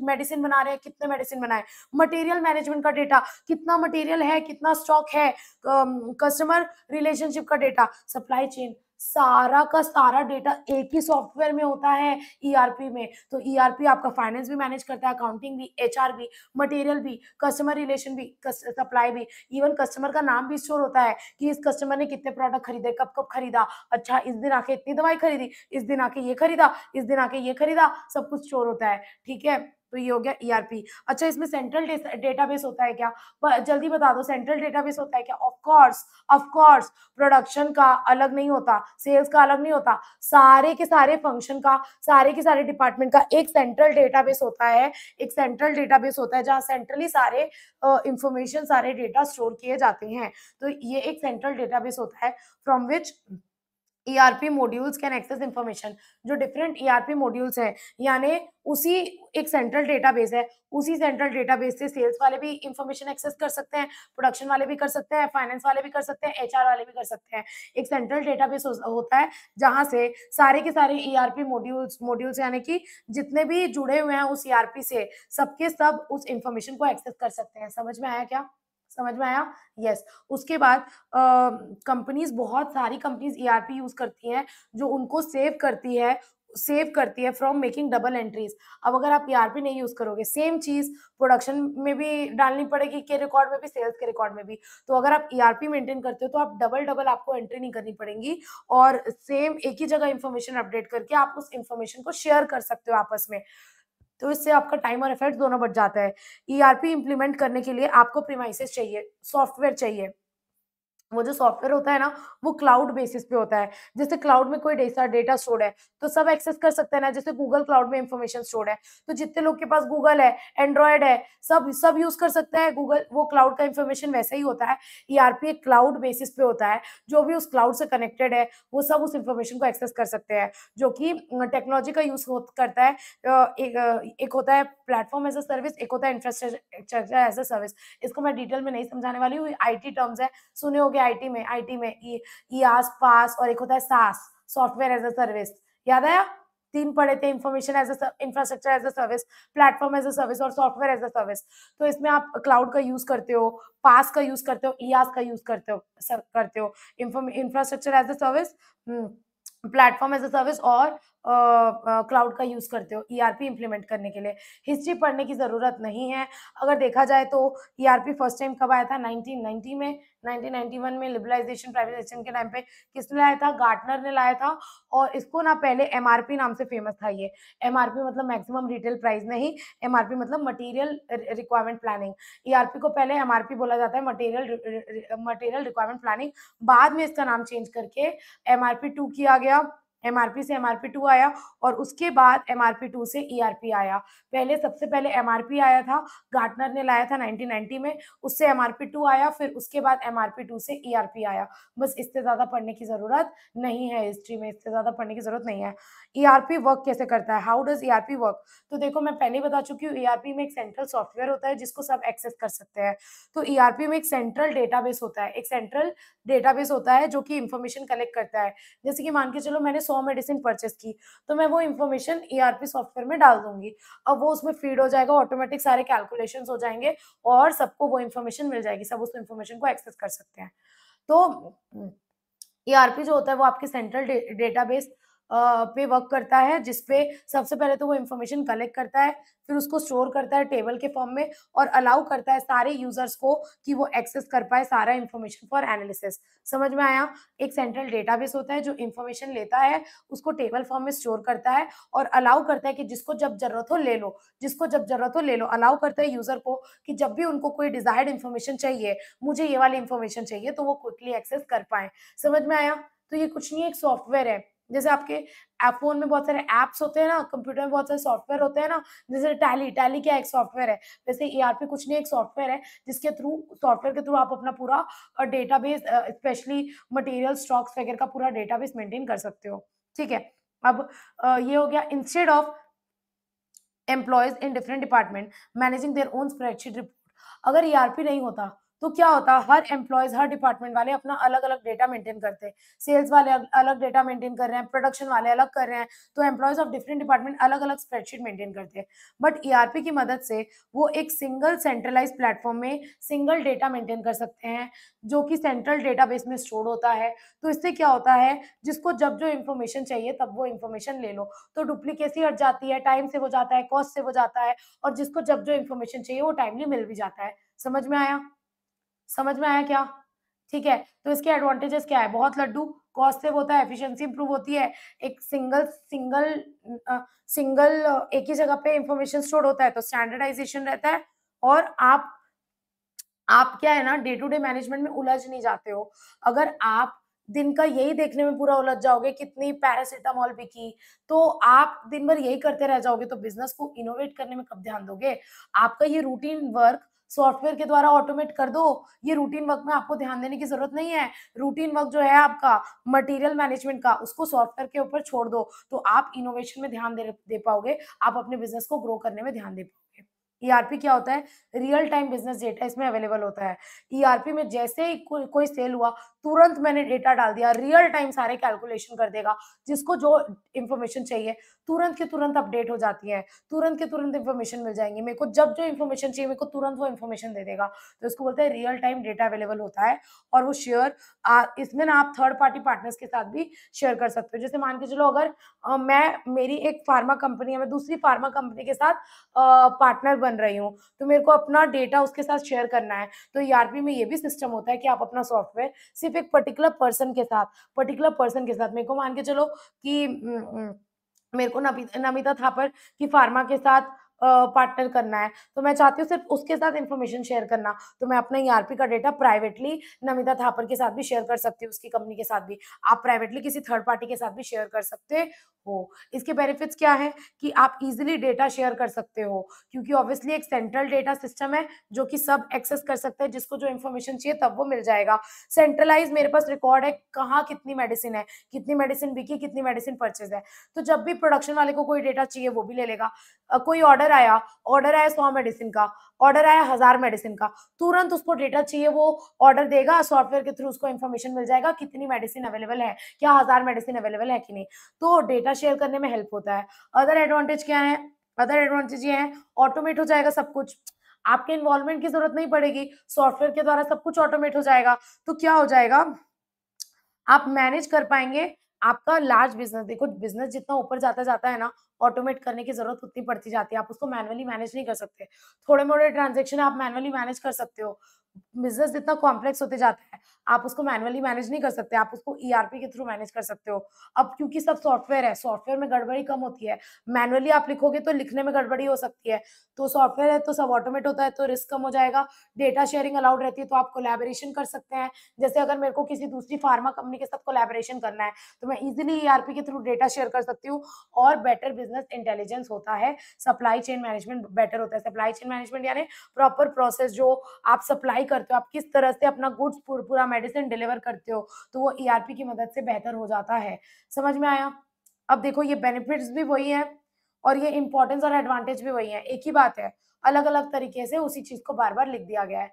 मेडिसिन बना रहे हैं कितने मेडिसिन बनाए मटेरियल मैनेजमेंट का डेटा कितना मटेरियल है कितना स्टॉक है कस्टमर um, रिलेशनशिप का डेटा सप्लाई चेन सारा का सारा डेटा एक ही सॉफ्टवेयर में होता है ईआरपी e में तो ईआरपी e आपका फाइनेंस भी मैनेज करता है अकाउंटिंग भी एचआर भी मटेरियल भी कस्टमर रिलेशन भी सप्लाई भी इवन कस्टमर का नाम भी स्टोर होता है कि इस कस्टमर ने कितने प्रोडक्ट खरीदे कब कब खरीदा अच्छा इस दिन आके इतनी दवाई खरीदी इस दिन आके ये खरीदा इस दिन आके ये खरीदा सब कुछ स्टोर होता है ठीक है तो ये हो गया ईआरपी e अच्छा इसमें सेंट्रल डेटाबेस होता है क्या जल्दी बता दो सेंट्रल डेटाबेस होता है क्या ऑफकोर्स ऑफकोर्स प्रोडक्शन का अलग नहीं होता सेल्स का अलग नहीं होता सारे के सारे फंक्शन का सारे के सारे डिपार्टमेंट का एक सेंट्रल डेटाबेस होता है एक सेंट्रल डेटाबेस होता है जहाँ सेंट्रली सारे इंफॉर्मेशन सारे डेटा स्टोर किए जाते हैं तो ये एक सेंट्रल डेटाबेस होता है from which ERP modules can access information जो डिफरेंट ईआरपी मॉड्यूल्स है यानी उसी एक सेंट्रल डेटाबेस है उसी सेंट्रल डेटाबेस से सेल्स वाले भी इंफॉर्मेशन एक्सेस कर सकते हैं प्रोडक्शन वाले भी कर सकते हैं फाइनेंस वाले भी कर सकते हैं एचआर वाले भी कर सकते हैं एक सेंट्रल डेटाबेस होता है जहां से सारे के सारे ईआरपी मॉड्यूल्स मॉड्यूल्स यानी कि जितने भी जुड़े हुए हैं उस ईआरपी e से सबके सब उस इंफॉर्मेशन को एक्सेस कर सकते हैं समझ में आया क्या समझ में आया यस yes. उसके बाद कंपनीज बहुत सारी कंपनीज ईआरपी यूज करती हैं जो उनको सेव करती है सेव करती है फ्रॉम मेकिंग डबल एंट्रीज अब अगर आप ईआरपी e नहीं यूज करोगे सेम चीज प्रोडक्शन में भी डालनी पड़ेगी के रिकॉर्ड में भी सेल्स के रिकॉर्ड में भी तो अगर आप ईआरपी e मेंटेन करते हो तो आप डबल डबल आपको एंट्री नहीं करनी पड़ेगी और सेम एक ही जगह इंफॉर्मेशन अपडेट करके आप उस इंफॉर्मेशन को शेयर कर सकते हो आपस में तो इससे आपका टाइम और इफेक्ट दोनों बढ़ जाता है ईआरपी e इंप्लीमेंट करने के लिए आपको प्रीमाइसेस चाहिए सॉफ्टवेयर चाहिए वो जो सॉफ्टवेयर होता है ना वो क्लाउड बेसिस पे होता है जैसे क्लाउड में कोई डेटा डेटा स्टोर है तो सब एक्सेस कर सकते हैं ना जैसे गूगल क्लाउड में इंफॉर्मेशन स्टोर है तो जितने लोग के पास गूगल है एंड्रॉयड है सब सब यूज कर सकते हैं गूगल वो क्लाउड का इन्फॉर्मेशन वैसा ही होता है ईआरपी e एक क्लाउड बेसिस पे होता है जो भी उस क्लाउड से कनेक्टेड है वो सब उस इंफॉर्मेशन को एक्सेस कर सकते हैं जो कि टेक्नोलॉजी का यूज करता है एक, एक होता है प्लेटफॉर्म एज अ सर्विस एक होता है इंफ्रास्ट्रक्चर एज अ सर्विस इसको मैं डिटेल में नहीं समझाने वाली हूँ आई टर्म्स है सुने हो गया आईटी में आईटी में ई आस पास और एक होता है सास सॉफ्टवेयर एज अ सर्विस याद आया तीन पढ़े थे information as a infrastructure as a service platform as a service और सॉफ्टवेयर एज अ सर्विस तो इसमें आप क्लाउड का यूज करते हो पास का यूज करते हो ई का यूज करते हो करते हो infrastructure as a service platform as a service और क्लाउड का यूज़ करते हो ईआरपी e इंप्लीमेंट करने के लिए हिस्ट्री पढ़ने की ज़रूरत नहीं है अगर देखा जाए तो ईआरपी फर्स्ट टाइम कब आया था 1990 में 1991 में लिबरलाइजेशन प्राइवेटाइजेशन के टाइम पे किसने लाया था गार्टनर ने लाया था और इसको ना पहले एमआरपी नाम से फेमस था ये एमआरपी मतलब मैक्सिमम रिटेल प्राइस नहीं एमआरपी मतलब मटेरियल रिक्वायरमेंट प्लानिंग ईआरपी को पहले एमआरपी बोला जाता है मटेरियल मटेरियल रिक्वायरमेंट प्लानिंग बाद में इसका नाम चेंज करके एमआरपी टू किया गया एम आर पी से एम आर पी टू आया और उसके बाद एम आर पी टू से ई आर पी आया पहले सबसे पहले एम आर पी आया था गार्टनर ने लाया था 1990 में उससे एम आर पी टू आया फिर उसके बाद एम आर पी टू से ई आर पी आया बस इससे ज़्यादा पढ़ने की ज़रूरत नहीं है हिस्ट्री में इससे ज़्यादा पढ़ने की ज़रूरत नहीं है ई आर पी वर्क कैसे करता है how does E R P work तो देखो मैं पहले बता चुकी हूँ ई आर पी में एक सेंट्रल सॉफ्टवेयर होता है जिसको सब एक्सेस कर सकते हैं तो ई आर पी में एक सेंट्रल डेटाबेस होता है एक सेंट्रल डेटाबेस होता है जो कि इंफॉर्मेशन कलेक्ट करता है जैसे कि मान के चलो मैंने सौ मेडिसिन परचेस की तो मैं वो इन्फॉर्मेशन ईआरपी सॉफ्टवेयर में डाल दूंगी अब वो उसमें फीड हो जाएगा ऑटोमेटिक सारे कैलकुलेशन हो जाएंगे और सबको वो इन्फॉर्मेशन मिल जाएगी सब उस इन्फॉर्मेशन को एक्सेस कर सकते हैं तो ईआरपी e जो होता है वो आपके सेंट्रल डेटाबेस पे वर्क करता है जिसपे सबसे पहले तो वो इन्फॉर्मेशन कलेक्ट करता है फिर उसको स्टोर करता है टेबल के फॉर्म में और अलाउ करता है सारे यूजर्स को कि वो एक्सेस कर पाए सारा इन्फॉर्मेशन फॉर एनालिसिस समझ में आया एक सेंट्रल डेटाबेस होता है जो इन्फॉर्मेशन लेता है उसको टेबल फॉर्म में स्टोर करता है और अलाउ करता है कि जिसको जब जरूरत हो ले लो जिसको जब जरूरत हो ले लो अलाउ करता है यूजर को कि जब भी उनको कोई डिजायर्ड इन्फॉर्मेशन चाहिए मुझे ये वाली इन्फॉर्मेशन चाहिए तो वो क्विकली एक्सेस कर पाए समझ में आया तो ये कुछ नहीं एक सॉफ्टवेयर है जैसे आपके फोन में बहुत सारे ऐप्स होते हैं ना कंप्यूटर में बहुत सारे सॉफ्टवेयर होते हैं ना जैसे टैली टैली क्या एक सॉफ्टवेयर है वैसे ए कुछ नहीं एक सॉफ्टवेयर है जिसके थ्रू सॉफ्टवेयर के थ्रू आप अपना पूरा database specially material stocks वगैरह का पूरा डेटा बेस मेंटेन कर सकते हो ठीक है अब ये हो गया instead of employees in different department managing their own spreadsheet report अगर ईआरपी नहीं होता तो क्या होता है हर एम्प्लॉयज हर डिपार्टमेंट वाले अपना अलग अलग डेटा मेंटेन करते हैं सेल्स वाले अलग डेटा मेंटेन कर रहे हैं प्रोडक्शन वाले अलग कर रहे हैं तो एम्प्लॉयज ऑफ डिफरेंट डिपार्टमेंट अलग अलग स्प्रेडशीट मेंटेन करते हैं बट ई e की मदद से वो एक सिंगल सेंट्रलाइज प्लेटफॉर्म में सिंगल डेटा मेंटेन कर सकते हैं जो कि सेंट्रल डेटा में स्टोर होता है तो इससे क्या होता है जिसको जब जो इन्फॉर्मेशन चाहिए तब वो इन्फॉर्मेशन ले लो तो डुप्लीकेसी हट जाती है टाइम से हो जाता है कॉस्ट से हो जाता है और जिसको जब जो इन्फॉर्मेशन चाहिए वो टाइमली मिल भी जाता है समझ में आया समझ में आया क्या ठीक है तो इसके एडवांटेजेस क्या है बहुत लड्डू कॉस्ट सेव होता है एफिशिएंसी इंप्रूव होती है एक सिंगल सिंगल सिंगल एक ही जगह पे इंफॉर्मेशन स्टोर होता है तो स्टैंडर्डाइजेशन रहता है और आप आप क्या है ना डे टू डे मैनेजमेंट में उलझ नहीं जाते हो अगर आप दिन का यही देखने में पूरा उलझ जाओगे कितनी पैरासिटामोल बिकी तो आप दिन भर यही करते रह जाओगे तो बिजनेस को इनोवेट करने में कब ध्यान दोगे आपका ये रूटीन वर्क सॉफ्टवेयर के द्वारा ऑटोमेट कर दो ये रूटीन वर्क में आपको ध्यान देने की जरूरत नहीं है रूटीन वर्क जो है आपका मटेरियल मैनेजमेंट का उसको सॉफ्टवेयर के ऊपर छोड़ दो तो आप इनोवेशन में ध्यान दे, दे पाओगे आप अपने बिजनेस को ग्रो करने में ध्यान दे पाओगे ईआरपी e क्या होता है रियल टाइम बिजनेस डेटा इसमें अवेलेबल होता है ईआरपी e में जैसे ही को, कोई सेल हुआ तुरंत मैंने डेटा डाल दिया रियल टाइम सारे कैलकुलेशन कर देगा जिसको जो इन्फॉर्मेशन चाहिए तुरंत के तुरंत अपडेट हो जाती है तुरंत के तुरंत इन्फॉर्मेशन मिल जाएंगी मेरे को जब जो इन्फॉर्मेशन चाहिए मेरे को तुरंत वो इन्फॉर्मेशन दे देगा तो इसको बोलते हैं रियल टाइम डेटा अवेलेबल होता है और वो शेयर इसमें ना आप थर्ड पार्टी पार्टनर्स के साथ भी शेयर कर सकते हो जैसे मान के चलो अगर आ, मैं मेरी एक फार्मा कंपनी है मैं दूसरी फार्मा कंपनी के साथ पार्टनर बन रही हूँ तो मेरे को अपना डेटा उसके साथ शेयर करना है तो ई e में ये भी सिस्टम होता है कि आप अपना सॉफ्टवेयर सिर्फ एक पर्टिकुलर पर्सन के साथ पर्टिकुलर पर्सन के साथ मेरे को मान के चलो कि हम्म, हम्म, मेरे को नमिता था पर कि फार्मा के साथ पार्टनर करना है तो मैं चाहती हूँ सिर्फ उसके साथ इन्फॉर्मेशन शेयर करना तो मैं अपना ई e का डेटा प्राइवेटली नमिता थापर के साथ भी शेयर कर सकती हूँ उसकी कंपनी के साथ भी आप प्राइवेटली किसी थर्ड पार्टी के साथ भी शेयर कर सकते हो इसके बेनिफिट्स क्या है कि आप इजिली डेटा शेयर कर सकते हो क्योंकि ऑब्वियसली एक सेंट्रल डेटा सिस्टम है जो कि सब एक्सेस कर सकते हैं जिसको जो इन्फॉर्मेशन चाहिए तब वो मिल जाएगा सेंट्रलाइज मेरे पास रिकॉर्ड है कहाँ कितनी मेडिसिन है कितनी मेडिसिन बिकी कितनी मेडिसिन परचेज है तो जब भी प्रोडक्शन वाले को कोई डेटा चाहिए वो भी ले लेगा कोई ऑर्डर ऑर्डर आया ऑर्डर आया सौ मेडिसिन का ऑर्डर आया हजार मेडिसिन का तुरंत उसको डेटा चाहिए वो ऑर्डर देगा सॉफ्टवेयर के थ्रू उसको इन्फॉर्मेशन मिल जाएगा कितनी मेडिसिन अवेलेबल है क्या हजार मेडिसिन अवेलेबल है कि नहीं तो डेटा शेयर करने में हेल्प होता है अदर एडवांटेज क्या है अदर एडवांटेज ये है ऑटोमेट हो जाएगा सब कुछ आपके इन्वॉल्वमेंट की जरूरत नहीं पड़ेगी सॉफ्टवेयर के द्वारा सब कुछ ऑटोमेट हो जाएगा तो क्या हो जाएगा आप मैनेज कर पाएंगे आपका लार्ज बिजनेस देखो बिजनेस जितना ऊपर जाता जाता है ना ऑटोमेट करने की जरूरत उतनी पड़ती जाती है आप उसको मैनुअली मैनेज नहीं कर सकते थोड़े मोड़े ट्रांजेक्शन आप मैनुअली मैनेज कर सकते हो बिजनेस जितना कॉम्प्लेक्स होते जाता है आप उसको मैनुअली मैनेज नहीं कर सकते आप उसको ईआरपी e के थ्रू मैनेज कर सकते हो अब क्योंकि सब सॉफ्टवेयर है सॉफ्टवेयर में गड़बड़ी कम होती है मैनुअली आप लिखोगे तो लिखने में गड़बड़ी हो सकती है तो सॉफ्टवेयर है तो सब ऑटोमेट होता है तो रिस्क कम हो जाएगा डेटा शेयरिंग अलाउड रहती है तो आप कोलेबोरेशन कर सकते हैं जैसे अगर मेरे को किसी दूसरी फार्मा कंपनी के साथ कोलेबोरेशन करना है तो मैं इजिली ईआरपी e के थ्रू डेटा शेयर कर सकती हूँ और बेटर बिजनेस बिजनेस इंटेलिजेंस होता है सप्लाई चेन मैनेजमेंट बेटर होता है सप्लाई चेन मैनेजमेंट यानी प्रॉपर प्रोसेस जो आप सप्लाई करते हो आप किस तरह से अपना गुड्स पूरा मेडिसिन डिलीवर करते हो तो वो ईआरपी e की मदद से बेहतर हो जाता है समझ में आया अब देखो ये बेनिफिट्स भी वही है और ये इंपॉर्टेंस और एडवांटेज भी वही है एक ही बात है अलग अलग तरीके से उसी चीज को बार बार लिख दिया गया है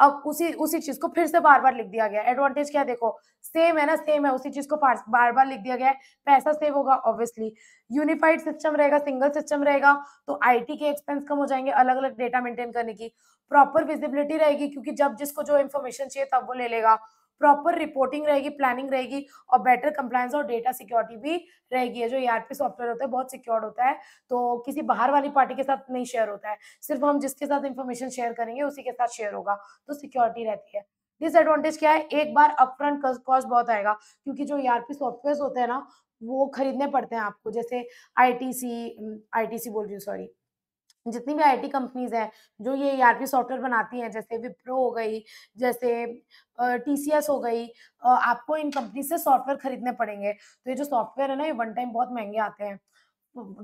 अब उसी उसी चीज को फिर से बार बार लिख दिया गया एडवांटेज क्या देखो सेम है ना सेम है उसी चीज को बार बार लिख दिया गया है पैसा सेव होगा ऑब्वियसली यूनिफाइड सिस्टम रहेगा सिंगल सिस्टम रहेगा तो आईटी के एक्सपेंस कम हो जाएंगे अलग अलग डेटा मेंटेन करने की प्रॉपर विजिबिलिटी रहेगी क्योंकि जब जिसको जो इन्फॉर्मेशन चाहिए तब वो ले लेगा प्रॉपर रिपोर्टिंग रहेगी प्लानिंग रहेगी और बेटर कंप्लायंस और डेटा सिक्योरिटी भी रहेगी जो यार पे सॉफ्टवेयर होता है बहुत सिक्योर्ड होता है तो किसी बाहर वाली पार्टी के साथ नहीं शेयर होता है सिर्फ हम जिसके साथ इन्फॉर्मेशन शेयर करेंगे उसी के साथ शेयर होगा तो सिक्योरिटी रहती है डिसएडवांटेज क्या है एक बार अपफ्रंट कॉस्ट बहुत आएगा क्योंकि जो ईआरपी सॉफ्टवेयर होते हैं ना वो खरीदने पड़ते हैं आपको जैसे आईटीसी आईटीसी बोल रही हूँ सॉरी जितनी भी आईटी कंपनीज हैं जो ये ईआरपी e सॉफ्टवेयर बनाती हैं जैसे विप्रो हो गई जैसे टीसीएस हो गई आपको इन कंपनी से सॉफ्टवेयर खरीदने पड़ेंगे तो ये जो सॉफ्टवेयर है ना ये वन टाइम बहुत महंगे आते हैं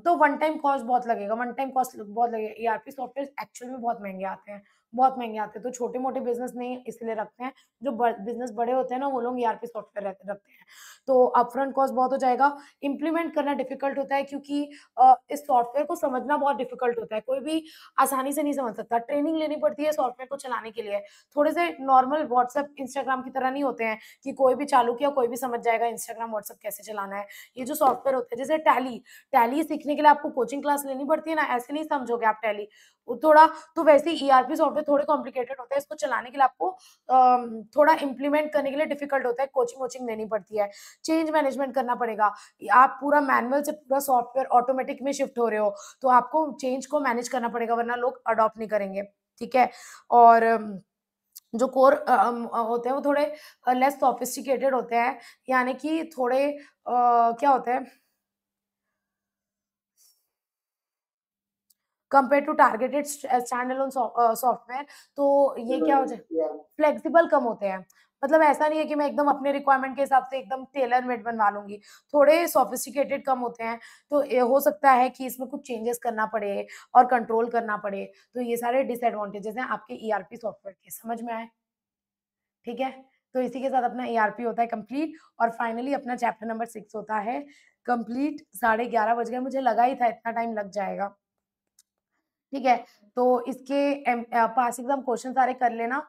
तो वन टाइम कॉस्ट बहुत लगेगा वन टाइम कॉस्ट बहुत लगेगा ईआरपी सॉफ्टवेयर एक्चुअल में बहुत महंगे आते हैं बहुत महंगे आते हैं तो छोटे मोटे बिजनेस नहीं इसलिए रखते हैं जो बिजनेस बड़े होते हैं ना वो लोग ईआरपी e सॉफ्टवेयर रखते हैं तो अपफ्रंट कॉस्ट बहुत हो जाएगा इंप्लीमेंट करना डिफिकल्ट होता है क्योंकि इस सॉफ्टवेयर को समझना बहुत डिफिकल्ट होता है कोई भी आसानी से नहीं समझ सकता ट्रेनिंग लेनी पड़ती है सॉफ्टवेयर को चलाने के लिए थोड़े से नॉर्मल व्हाट्सएप इंस्टाग्राम की तरह नहीं होते हैं कि कोई भी चालू किया कोई भी समझ जाएगा इंस्टाग्राम व्हाट्सएप कैसे चलाना है ये जो सॉफ्टवेयर होते हैं जैसे टैली टैली सीखने के लिए आपको कोचिंग क्लास लेनी पड़ती है ना ऐसे नहीं समझोगे आप टैली थोड़ा तो वैसे ई आर पी सॉफ्टवेयर थोड़े कॉम्प्लिकेटेड होते हैं इसको चलाने के लिए आपको थोड़ा इम्प्लीमेंट करने के लिए डिफिकल्ट होता है कोचिंग वोचिंग लेनी पड़ती है चेंज मैनेजमेंट करना पड़ेगा आप पूरा मैनुअल से पूरा सॉफ्टवेयर ऑटोमेटिक में शिफ्ट हो रहे हो तो आपको चेंज को मैनेज करना पड़ेगा वरना लोग अडॉप्ट नहीं करेंगे ठीक है और जो कोर होते हैं वो थोड़े लेस सोफिस्टिकेटेड होते हैं यानी कि थोड़े आ, क्या होते हैं compare to targeted stand alone software तो ये क्या हो hmm, जाए फ्लेक्सिबल कम होते हैं मतलब ऐसा नहीं है कि मैं एकदम अपने रिक्वायरमेंट के हिसाब से एकदम टेलर मेड बनवा लूंगी थोड़े सोफिस्टिकेटेड कम होते हैं तो ये हो सकता है कि इसमें कुछ चेंजेस करना पड़े और कंट्रोल करना पड़े तो ये सारे डिसएडवांटेजेस हैं आपके ईआरपी e सॉफ्टवेयर के समझ में आए ठीक है तो इसी के साथ अपना ईआरपी e होता है कंप्लीट और फाइनली अपना चैप्टर नंबर सिक्स होता है कंप्लीट साढ़े ग्यारह बज गए मुझे लगा ही था इतना टाइम लग जाएगा ठीक है तो इसके पास एग्जाम क्वेश्चन सारे कर लेना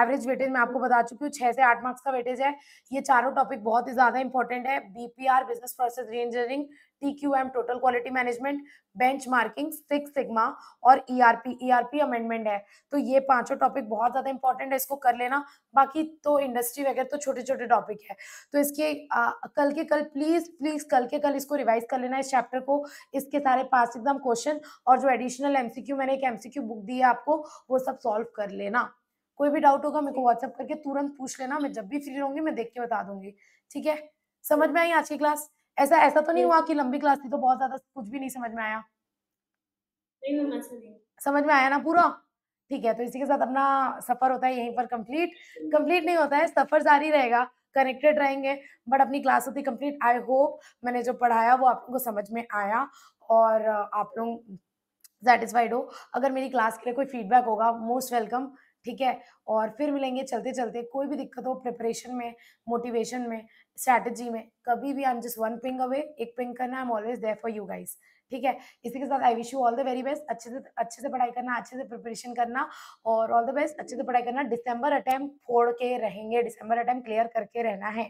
एवरेज वेटेज मैं आपको बता चुकी हूँ छह से आठ मार्क्स का वेटेज है ये चारों टॉपिक बहुत ही ज़्यादा इंपॉर्टेंट है BPR business process Q M total quality management benchmarking six sigma और आर पी अमेंडमेंट है तो ये पांचों टॉपिक बहुत ज़्यादा इंपॉर्टेंट है इसको कर लेना बाकी तो इंडस्ट्री वगैरह तो छोटे छोटे टॉपिक है तो इसके आ, कल के कल प्लीज़ प्लीज़ कल के कल इसको रिवाइज कर लेना इस चैप्टर को इसके सारे पास एग्जाम क्वेश्चन और जो एडिशनल एमसीक्यू मैंने एक एमसीक्यू बुक दी है आपको वो सब सॉल्व कर लेना कोई भी डाउट होगा मेरे को व्हाट्सअप करके तुरंत पूछ लेना मैं जब भी फ्री रहूंगी मैं देख के बता दूंगी ठीक है समझ में आई आज की क्लास ऐसा ऐसा तो नहीं हुआ कि लंबी क्लास थी तो बहुत ज्यादा कुछ भी नहीं समझ में आया समझ में आया ना पूरा ठीक है तो इसी के साथ अपना सफर होता है यहीं पर कंप्लीट कंप्लीट नहीं होता है सफर जारी रहेगा कनेक्टेड रहेंगे बट अपनी क्लास होती कंप्लीट आई होप मैंने जो पढ़ाया वो आप लोगों को समझ में आया और आप लोग सेटिस्फाइड हो अगर मेरी क्लास के लिए कोई फीडबैक होगा मोस्ट वेलकम ठीक है और फिर मिलेंगे चलते चलते कोई भी दिक्कत हो प्रिपरेशन में मोटिवेशन में स्ट्रैटेजी में कभी भी I am just one ping away एक पिंग करना I am always there for you guys ठीक है इसी के साथ I wish you all the very best अच्छे से अच्छे से पढ़ाई करना अच्छे से प्रिपरेशन करना और ऑल द बेस्ट अच्छे से पढ़ाई करना डिसम्बर अटैम्प फोड़ के रहेंगे डिसम्बर अटैम्प क्लियर करके रहना है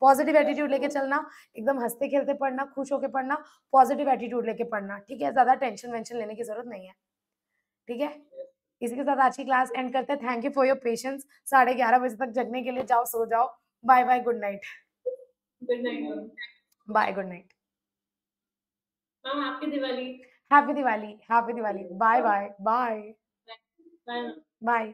पॉजिटिव एटीट्यूड लेके चलना एकदम हंसते खेलते पढ़ना खुश होकर पढ़ना पॉजिटिव एटीट्यूड लेके पढ़ना ठीक है ज्यादा टेंशन वेंशन लेने की जरूरत नहीं है ठीक है इसी के साथ आज की क्लास एंड करते हैं thank you for your patience साढ़े ग्यारह बजे तक जगने के लिए जाओ सो जाओ bye bye good night good night bye good night Diwali happy Diwali happy Diwali bye bye bye bye